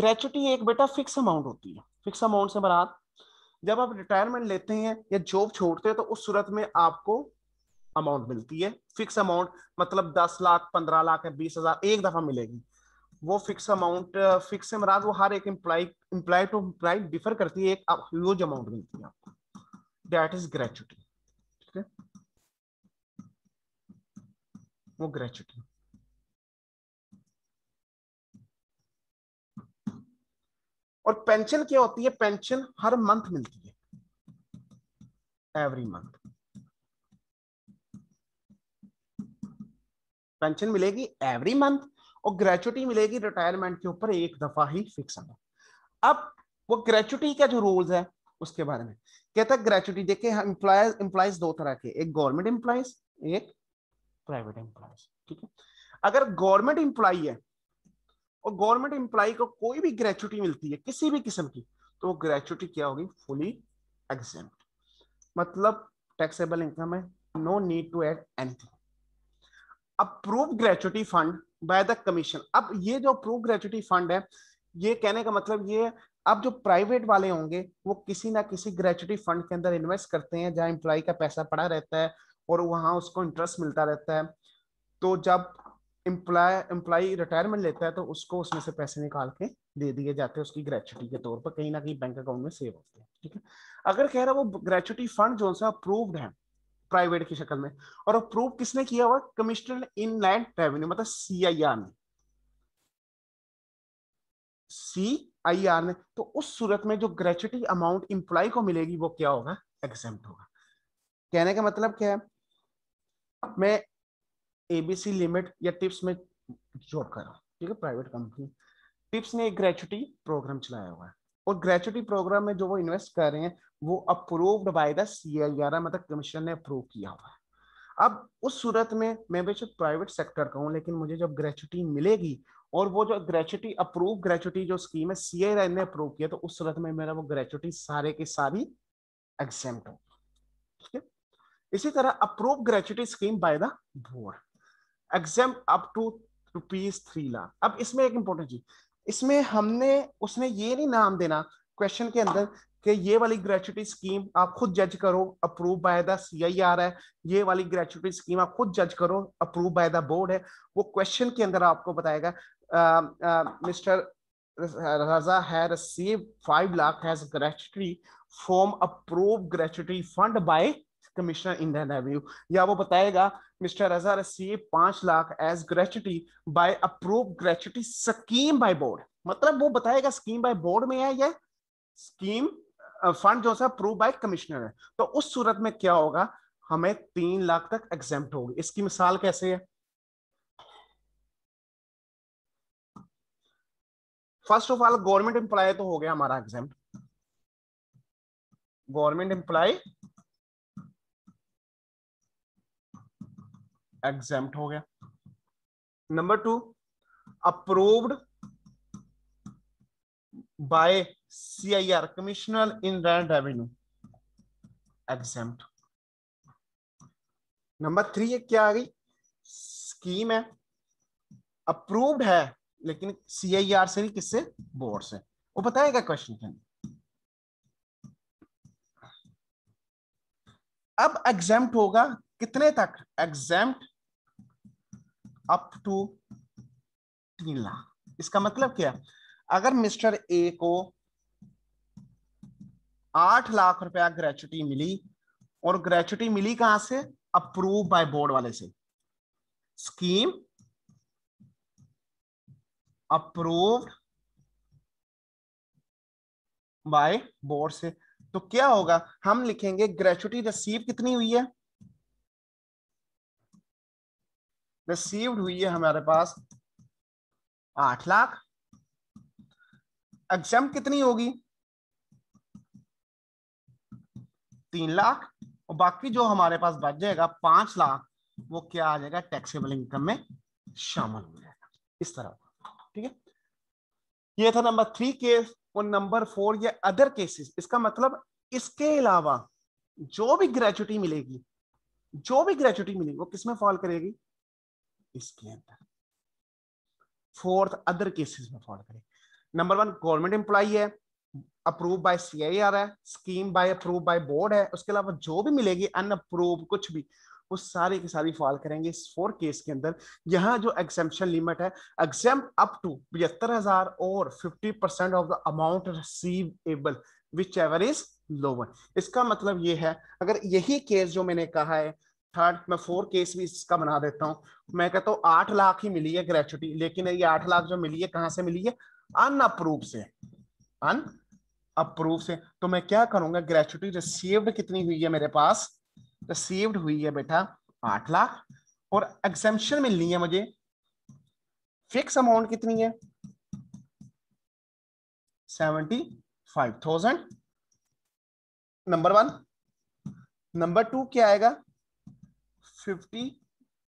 ग्रेचुटी एक बेटा फिक्स अमाउंट होती है फिक्स अमाउंट से बरात जब आप रिटायरमेंट लेते हैं या जॉब छोड़ते हैं तो उस सूरत में आपको अमाउंट मिलती है फिक्स अमाउंट मतलब दस लाख पंद्रह लाख या बीस हजार एक दफा मिलेगी वो फिक्स अमाउंट फिक्स से मराज वो हर एक इम्प्लाई टू इम्प्लाई डिफर करती है एक ह्यूज अमाउंट मिलती है आपको डेट इज ग्रेचुटी ठीक है वो ग्रेचुटी और पेंशन क्या होती है पेंशन हर मंथ मिलती है एवरी मंथ पेंशन मिलेगी एवरी मंथ और ग्रेचुटी मिलेगी रिटायरमेंट के ऊपर एक दफा ही फिक्स अमाउंट अब वो ग्रेचुटी का जो रूल्स है उसके बारे में कहता है ग्रेचुटी देखे एम्प्लॉयज एम्प्लॉयज दो तरह के एक गवर्नमेंट एम्प्लॉयज एक प्राइवेट एम्प्लॉयज ठीक है अगर गवर्नमेंट एम्प्लॉय है और गवर्नमेंट एम्प्लॉय को कोई भी ग्रेचुटी मिलती है किसी भी किस्म की तो वो ग्रेचुटी क्या होगी फुली एग्जाम मतलब टैक्सेबल इनकम है no need to add anything approve gratuity fund by the commission अब ये जो प्रो ग्रेचुटी फंड है ये कहने का मतलब ये अब जो प्राइवेट वाले होंगे वो किसी ना किसी ग्रेचुटी फंड के अंदर इन्वेस्ट करते हैं जहाँ एम्प्लॉय का पैसा पड़ा रहता है और वहाँ उसको इंटरेस्ट मिलता रहता है तो जब एम्प्लॉय एम्प्लॉय रिटायरमेंट लेता है तो उसको उसमें से पैसे निकाल के दे दिए जाते हैं उसकी ग्रेचुटी के तौर पर कहीं ना कहीं बैंक अकाउंट में सेव होते हैं ठीक है अगर कह रहा है वो ग्रेचुटी फंड जो है अप्रूव्ड है प्राइवेट की शक्ल में और अप्रूव किसने किया हुआ कमिश्नर इन लैंड रेवेन्यू मतलब सीआईआर ने सी आई आर ने तो उस सूरत में जो ग्रेचुटी अमाउंट इंप्लाई को मिलेगी वो क्या होगा एग्जाम होगा कहने का मतलब क्या है मैं एबीसी लिमिट या टिप्स में जॉब कर रहा हूँ ठीक है प्राइवेट कंपनी टिप्स ने एक ग्रेचुटी प्रोग्राम चलाया हुआ है और ग्रेचुटी प्रोग्राम में जो वो इन्वेस्ट कर रहे हैं वो अप्रूव्ड बाय द सीएलआर मतलब कमीशन ने अप्रूव किया हुआ है अब उस सूरत में मैं बेशक प्राइवेट सेक्टर का हूँ लेकिन मुझे जब ग्रेचुटी मिलेगी और वो जो ग्रेचुटी अप्रूव ग्रेचुटी जो स्कीम है सी ने अप्रूव किया तो उस सूरत में मेरा वो ग्रेचुटी सारे की सारी एग्जाम होगी इसी तरह approve gratuity scheme by the board exempt up to rupees three lakh अब इसमें एक इंपॉर्टेंट चीज इसमें हमने उसने ये नहीं नाम देना क्वेश्चन के अंदर कि ये वाली ग्रेचुटी स्कीम आप खुद जज करो अप्रूव बाय द आर है ये वाली ग्रेचुटी स्कीम आप खुद जज करो अप्रूव बाय द बोर्ड है वो क्वेश्चन के अंदर आपको बताएगा मिस्टर रजा है receive five lakh as gratuity from approve gratuity fund by commissioner Indian the या वो बताएगा Mr. Azhar received 5 lakh as gratuity by approve gratuity scheme by board मतलब वो बताएगा स्कीम बाय बोर्ड में है या स्कीम फंड uh, जो है अप्रूव बाय कमिश्नर है तो उस सूरत में क्या होगा हमें तीन लाख तक एग्जाम होगी इसकी मिसाल कैसे है first of all government employee तो हो गया हमारा एग्जाम गवर्नमेंट एम्प्लॉय एग्जाम हो गया number two approved by CIR commissioner inland revenue exempt number three ये क्या आ गई स्कीम है अप्रूव्ड है लेकिन सीआईआर से नहीं किससे बोर्ड से वो बताएगा क्वेश्चन के अंदर अब एग्जाम होगा कितने तक एग्जाम अप टू तीन लाख इसका मतलब क्या अगर मिस्टर ए को आठ लाख रुपया ग्रेचुटी मिली और ग्रेचुटी मिली कहां से अप्रूव बाय बोर्ड वाले से स्कीम अप्रूव्ड बाय बोर्ड से तो क्या होगा हम लिखेंगे ग्रेचुटी रिसीव कितनी हुई है रिसीव्ड हुई है हमारे पास आठ लाख एग्जाम कितनी होगी तीन लाख और बाकी जो हमारे पास बच जाएगा पांच लाख वो क्या आ जाएगा टैक्सेबल इनकम में शामिल हो जाएगा इस तरह ठीक है ये था नंबर थ्री केस और नंबर फोर या अदर केसेस इसका मतलब इसके अलावा जो भी ग्रेचुटी मिलेगी जो भी ग्रेचुटी मिलेगी वो किसमें फॉल करेगी इसके अंदर फोर्थ अदर केसेस में फॉलो करें नंबर वन गवर्नमेंट एम्प्लॉई है अप्रूव बाय सीआईआर है scheme by approve by board है उसके अलावा जो भी मिलेगी अनअप्रूव कुछ भी वो सारे के सारे फॉल करेंगे इस फोर केस के अंदर यहाँ जो एग्जेम्पन लिमिट है एग्जाम अप टू पचहत्तर हजार और fifty percent of the amount receivable whichever is lower इसका मतलब ये है अगर यही केस जो मैंने कहा है थर्ड मैं फोर केस भी इसका बना देता हूँ मैं कहता हूँ आठ लाख ही मिली है ग्रेचुटी लेकिन ये आठ लाख जो मिली है कहां से मिली है अन अप्रूव से अन अप्रूव से तो मैं क्या करूंगा ग्रेचुटी रिसीव्ड कितनी हुई है मेरे पास रिसीव्ड हुई है बेटा आठ लाख और एग्जामेशन मिलनी है मुझे फिक्स अमाउंट कितनी है seventy five thousand number one number two क्या आएगा फिफ्टी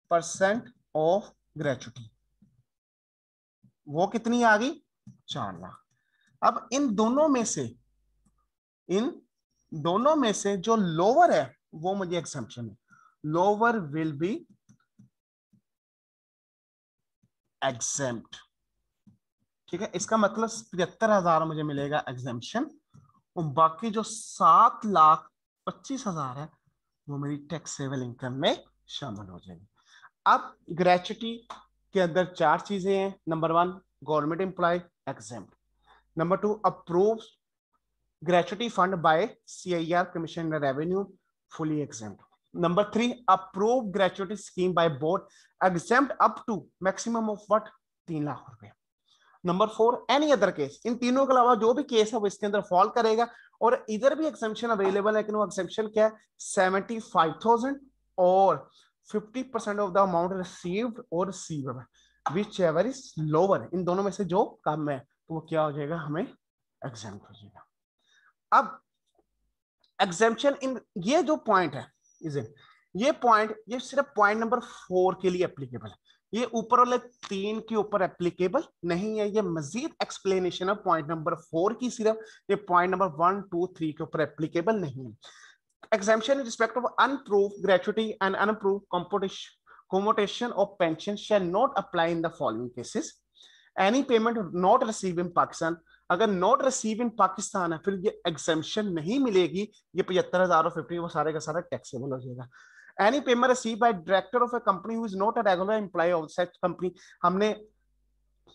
परसेंट ऑफ ग्रेचुटी वो कितनी आ गई चार लाख अब इन दोनों में से इन दोनों में से जो लोअर है वो मुझे एक्सेप्शन है लोअर विल बी एग्जेम्प्ट ठीक है इसका मतलब पचहत्तर हजार मुझे मिलेगा एग्जेम्पन और बाकी जो सात लाख पच्चीस हजार है वो मेरी टैक्सेबल इनकम में शामिल हो जाएंगे अब ग्रेचुटी के अंदर चार चीजें हैं number one government employee exempt number two approve gratuity fund by CIR commission revenue fully exempt number three approve gratuity scheme by board exempt up to maximum of what तीन लाख रुपए number four any other case इन तीनों के अलावा जो भी case है वो इसके अंदर फॉल करेगा और इधर भी एग्जामेशन अवेलेबल है लेकिन वो एग्जामेशन क्या है seventy five thousand or 50% of the amount received और receivable whichever is lower इन दोनों में से जो कम है तो वो क्या हो जाएगा हमें एग्जाम हो जाएगा अब exemption इन ये जो पॉइंट है इजन ये पॉइंट ये सिर्फ पॉइंट नंबर फोर के लिए एप्लीकेबल है ये ऊपर वाले तीन के ऊपर एप्लीकेबल नहीं है ये मजीद एक्सप्लेनेशन है पॉइंट नंबर फोर की सिर्फ ये point number one two three के ऊपर एप्लीकेबल नहीं है exemption in respect of unproved gratuity and unapproved commutation of pension shall not apply in the following cases any payment not received in pakistan अगर not receive in Pakistan है फिर ये exemption नहीं मिलेगी ये पचहत्तर हजार और फिफ्टी वो सारे का सारा टैक्सेबल हो जाएगा any payment receive by director of a company who is not a regular employee of said company हमने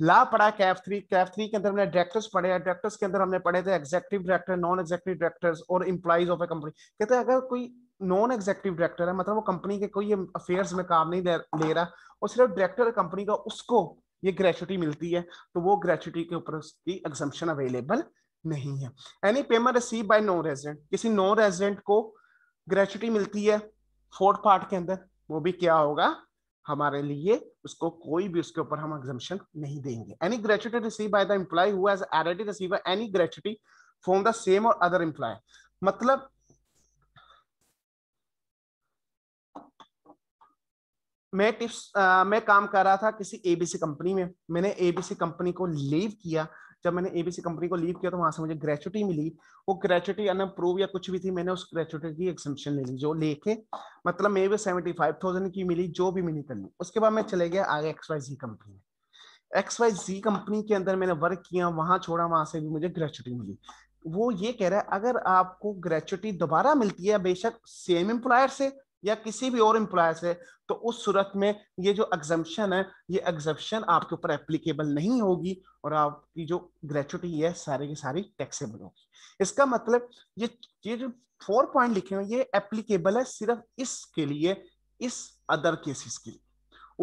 ला पढ़ा कैफ थ्री कैफ थ्री के अंदर हमने डायरेक्टर्स पढ़े हैं डायरेक्टर्स के अंदर हमने पढ़े थे executive director non executive directors और इम्प्लाइज ऑफ ए कंपनी कहते हैं अगर कोई नॉन एग्जेक्टिव डायरेक्टर है मतलब वो कंपनी के कोई अफेयर्स में काम नहीं ले रहा और सिर्फ डायरेक्टर कंपनी का उसको ये ग्रेचुटी मिलती है तो वो ग्रेचुटी के ऊपर उसकी एग्जाम्पन अवेलेबल नहीं है any payment receive by non resident किसी नॉन रेजिडेंट को ग्रेचुटी मिलती है फोर्थ पार्ट के अंदर वो भी क्या होगा हमारे लिए उसको कोई भी उसके ऊपर हम एग्जामेशन नहीं देंगे any gratuity receive by the employee who receive any gratuity from the same और अदर एम्प्लॉय मतलब मैं टिप्स आ, मैं काम कर रहा था किसी एबीसी कंपनी में मैंने एबीसी कंपनी को लीव किया जब मैंने एबीसी कंपनी को लीव किया तो वहां से मुझे ग्रेचुटी मिली वो ग्रेचुटी अनप्रूव या कुछ भी थी मैंने उस ग्रेचुटी की एक्सेंशन ले ली जो लेके मतलब मे भी सेवेंटी फाइव थाउजेंड की मिली जो भी मिली कर ली उसके बाद मैं चले गया आगे एक्स वाई जी कंपनी में एक्स वाई जी कंपनी के अंदर मैंने वर्क किया वहां छोड़ा वहां से भी मुझे ग्रेचुटी मिली वो ये कह रहा है अगर आपको ग्रेचुटी दोबारा मिलती है बेशक सेम एम्प्लॉयर से या किसी भी और एम्प्लॉय से तो उस सूरत में ये जो एग्जम्पन है ये एग्जम्पन आपके ऊपर एप्लीकेबल नहीं होगी और आपकी जो ग्रेचुटी है सारे की सारी टैक्सेबल होगी इसका मतलब ये ये जो फोर पॉइंट लिखे हुए ये एप्लीकेबल है सिर्फ इसके लिए इस अदर केसेस के लिए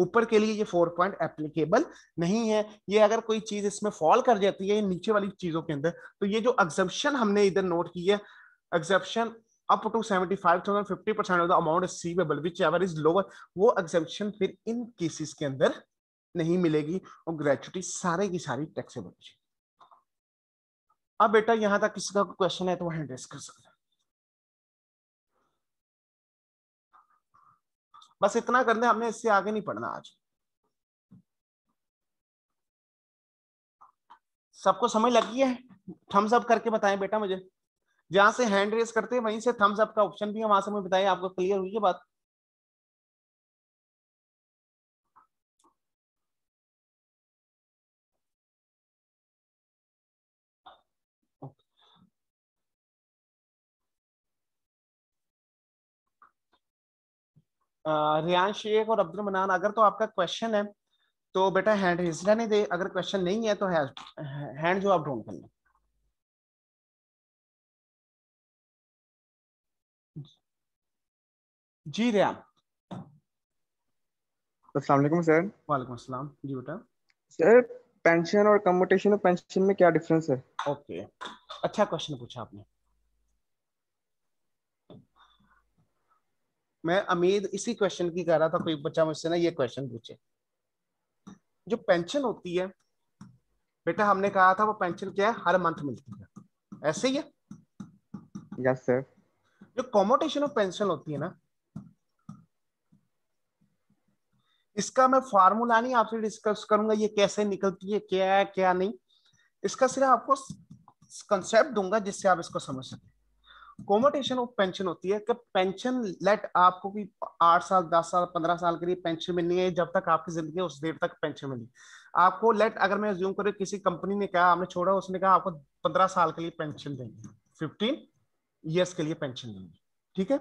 ऊपर के लिए ये फोर पॉइंट एप्लीकेबल नहीं है ये अगर कोई चीज इसमें फॉल कर जाती है नीचे वाली चीजों के अंदर तो ये जो एग्जम्पन हमने इधर नोट की है exemption up to seventy five thousand fifty percent of the amount receivable whichever is lower वो एक्सेप्शन फिर इन केसेस के अंदर नहीं मिलेगी और ग्रेचुटी सारे की सारी टैक्सेबल है अब बेटा यहां तक किसी का क्वेश्चन है तो वह एड्रेस कर सकते हैं बस इतना करना हमने इससे आगे नहीं पढ़ना आज सबको समझ लगी है थम्स अप करके बताएं बेटा मुझे जहां से हैंड रेस करते हैं वहीं से थम्स अप का ऑप्शन भी है वहां से हमें बताइए आपको क्लियर हुई है बात रियान शेख और अब्दुल मनान अगर तो आपका क्वेश्चन है तो बेटा हैंड रेस रहने दे अगर क्वेश्चन नहीं है तो हैंड जो आप ढूंढ कर लें जी रे अस्सलाम सर वालेकुम अस्सलाम जी बेटा सर पेंशन और कम्यूटेशन और पेंशन में क्या डिफरेंस है ओके अच्छा क्वेश्चन पूछा आपने मैं उम्मीद इसी क्वेश्चन की कह रहा था कोई बच्चा मुझसे ना ये क्वेश्चन पूछे जो पेंशन होती है बेटा हमने कहा था वो पेंशन क्या है हर मंथ मिलती है ऐसे ही है यस सर जो कॉमोटेशन ऑफ पेंशन होती है ना इसका मैं फॉर्मूला नहीं आपसे डिस्कस करूंगा ये कैसे निकलती है क्या है क्या नहीं इसका सिर्फ आपको कंसेप्ट दूंगा जिससे आप इसको समझ सकें कोमोटेशन ऑफ पेंशन होती है कि पेंशन लेट आपको भी आठ साल दस साल पंद्रह साल के लिए पेंशन मिलनी है जब तक आपकी जिंदगी है उस देर तक पेंशन मिली आपको लेट अगर मैं ज्यूम करूँ किसी कंपनी ने कहा आपने छोड़ा उसने कहा आपको पंद्रह साल के लिए पेंशन देंगे फिफ्टीन ईयर्स के लिए पेंशन देंगे ठीक है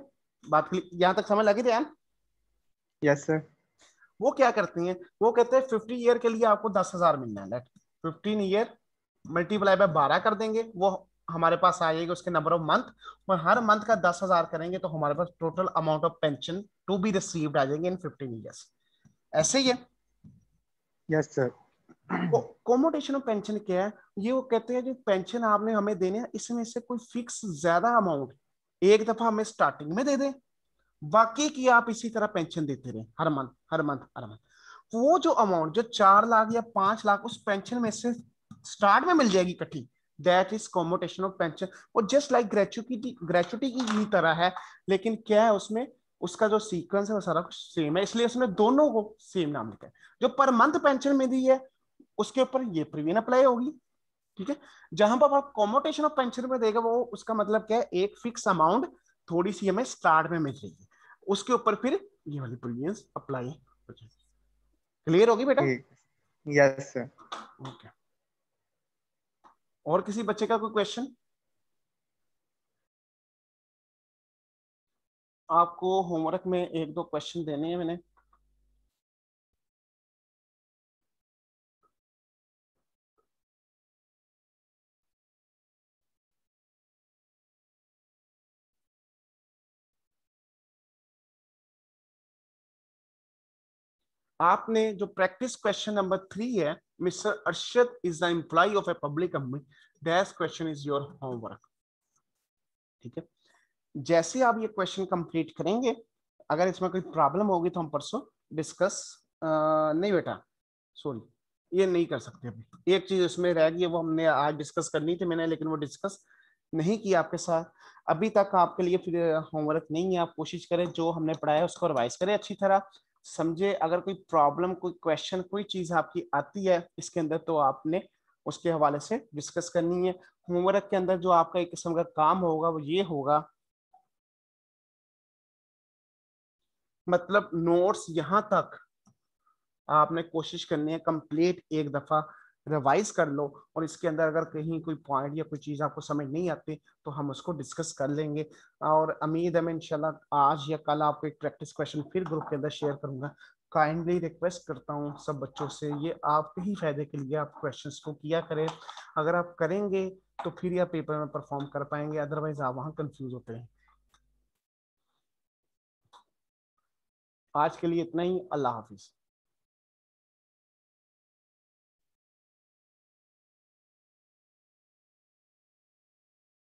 बात यहाँ तक समझ लगे थे यस सर वो क्या करती हैं वो कहते हैं फिफ्टी ईयर के लिए आपको दस हजार मिलना है let fifteen year multiply by बारह कर देंगे वो हमारे पास आ जाएगी उसके नंबर ऑफ मंथ और हर मंथ का दस हजार करेंगे तो हमारे पास total amount of pension to be received आ जाएंगे इन फिफ्टीन ईयर्स ऐसे ही है yes sir commutation of pension क्या है ये वो कहते हैं जो पेंशन आपने हमें देने इसमें से कोई फिक्स ज्यादा अमाउंट एक दफा हमें स्टार्टिंग में दे दें बाकी की आप इसी तरह पेंशन देते रहे हर मंथ हर मंथ हर मंथ वो जो अमाउंट जो चार लाख या पांच लाख उस पेंशन में से स्टार्ट में मिल जाएगी इकट्ठी that is commutation of pension और जस्ट लाइक ग्रेचुटी ग्रेचुटी की ही तरह है लेकिन क्या है उसमें उसका जो सीक्वेंस है वो सारा कुछ सेम है इसलिए उसने दोनों को सेम नाम लिखा है जो पर मंथ पेंशन में दी है उसके ऊपर ये प्रीवियन अप्लाई होगी ठीक है जहां पर आप कॉमोटेशन ऑफ पेंशन में देगा वो उसका मतलब क्या है एक फिक्स अमाउंट थोड़ी सी हमें स्टार्ट में मिल रही है उसके ऊपर फिर ये वाली प्रीवियस अप्लाई हो जाएगी क्लियर होगी बेटा यस सर ओके और किसी बच्चे का कोई क्वेश्चन आपको होमवर्क में एक दो क्वेश्चन देने हैं मैंने आपने जो प्रैक्टिस क्वेश्चन नंबर थ्री है mister Arshad is the employee of a public company this question is your homework ठीक है जैसे आप ये क्वेश्चन कंप्लीट करेंगे अगर इसमें कोई प्रॉब्लम होगी तो हम परसों डिस्कस नहीं बेटा सॉरी ये नहीं कर सकते अभी एक चीज इसमें रह गई है वो हमने आज डिस्कस करनी थी मैंने लेकिन वो डिस्कस नहीं किया आपके साथ अभी तक आपके लिए फिर होमवर्क नहीं है आप कोशिश करें जो हमने पढ़ाया उसको रिवाइज करें अच्छी तरह समझे अगर कोई प्रॉब्लम कोई क्वेश्चन कोई चीज आपकी आती है इसके अंदर तो आपने उसके हवाले से डिस्कस करनी है होमवर्क के अंदर जो आपका एक किस्म का काम होगा वो ये होगा मतलब नोट्स यहां तक आपने कोशिश करनी है कंप्लीट एक दफा रिवाइज कर लो और इसके अंदर अगर कहीं कोई पॉइंट या कोई चीज़ आपको समझ नहीं आती तो हम उसको डिस्कस कर लेंगे और उम्मीद है मैं इनशाला आज या कल आपको एक प्रैक्टिस क्वेश्चन फिर ग्रुप के अंदर शेयर करूंगा काइंडली रिक्वेस्ट करता हूँ सब बच्चों से ये आपके ही फायदे के लिए आप क्वेश्चन को किया करें अगर आप करेंगे तो फिर यह पेपर में परफॉर्म कर पाएंगे अदरवाइज आप वहाँ कंफ्यूज होते हैं आज के लिए इतना ही अल्लाह हाफिज़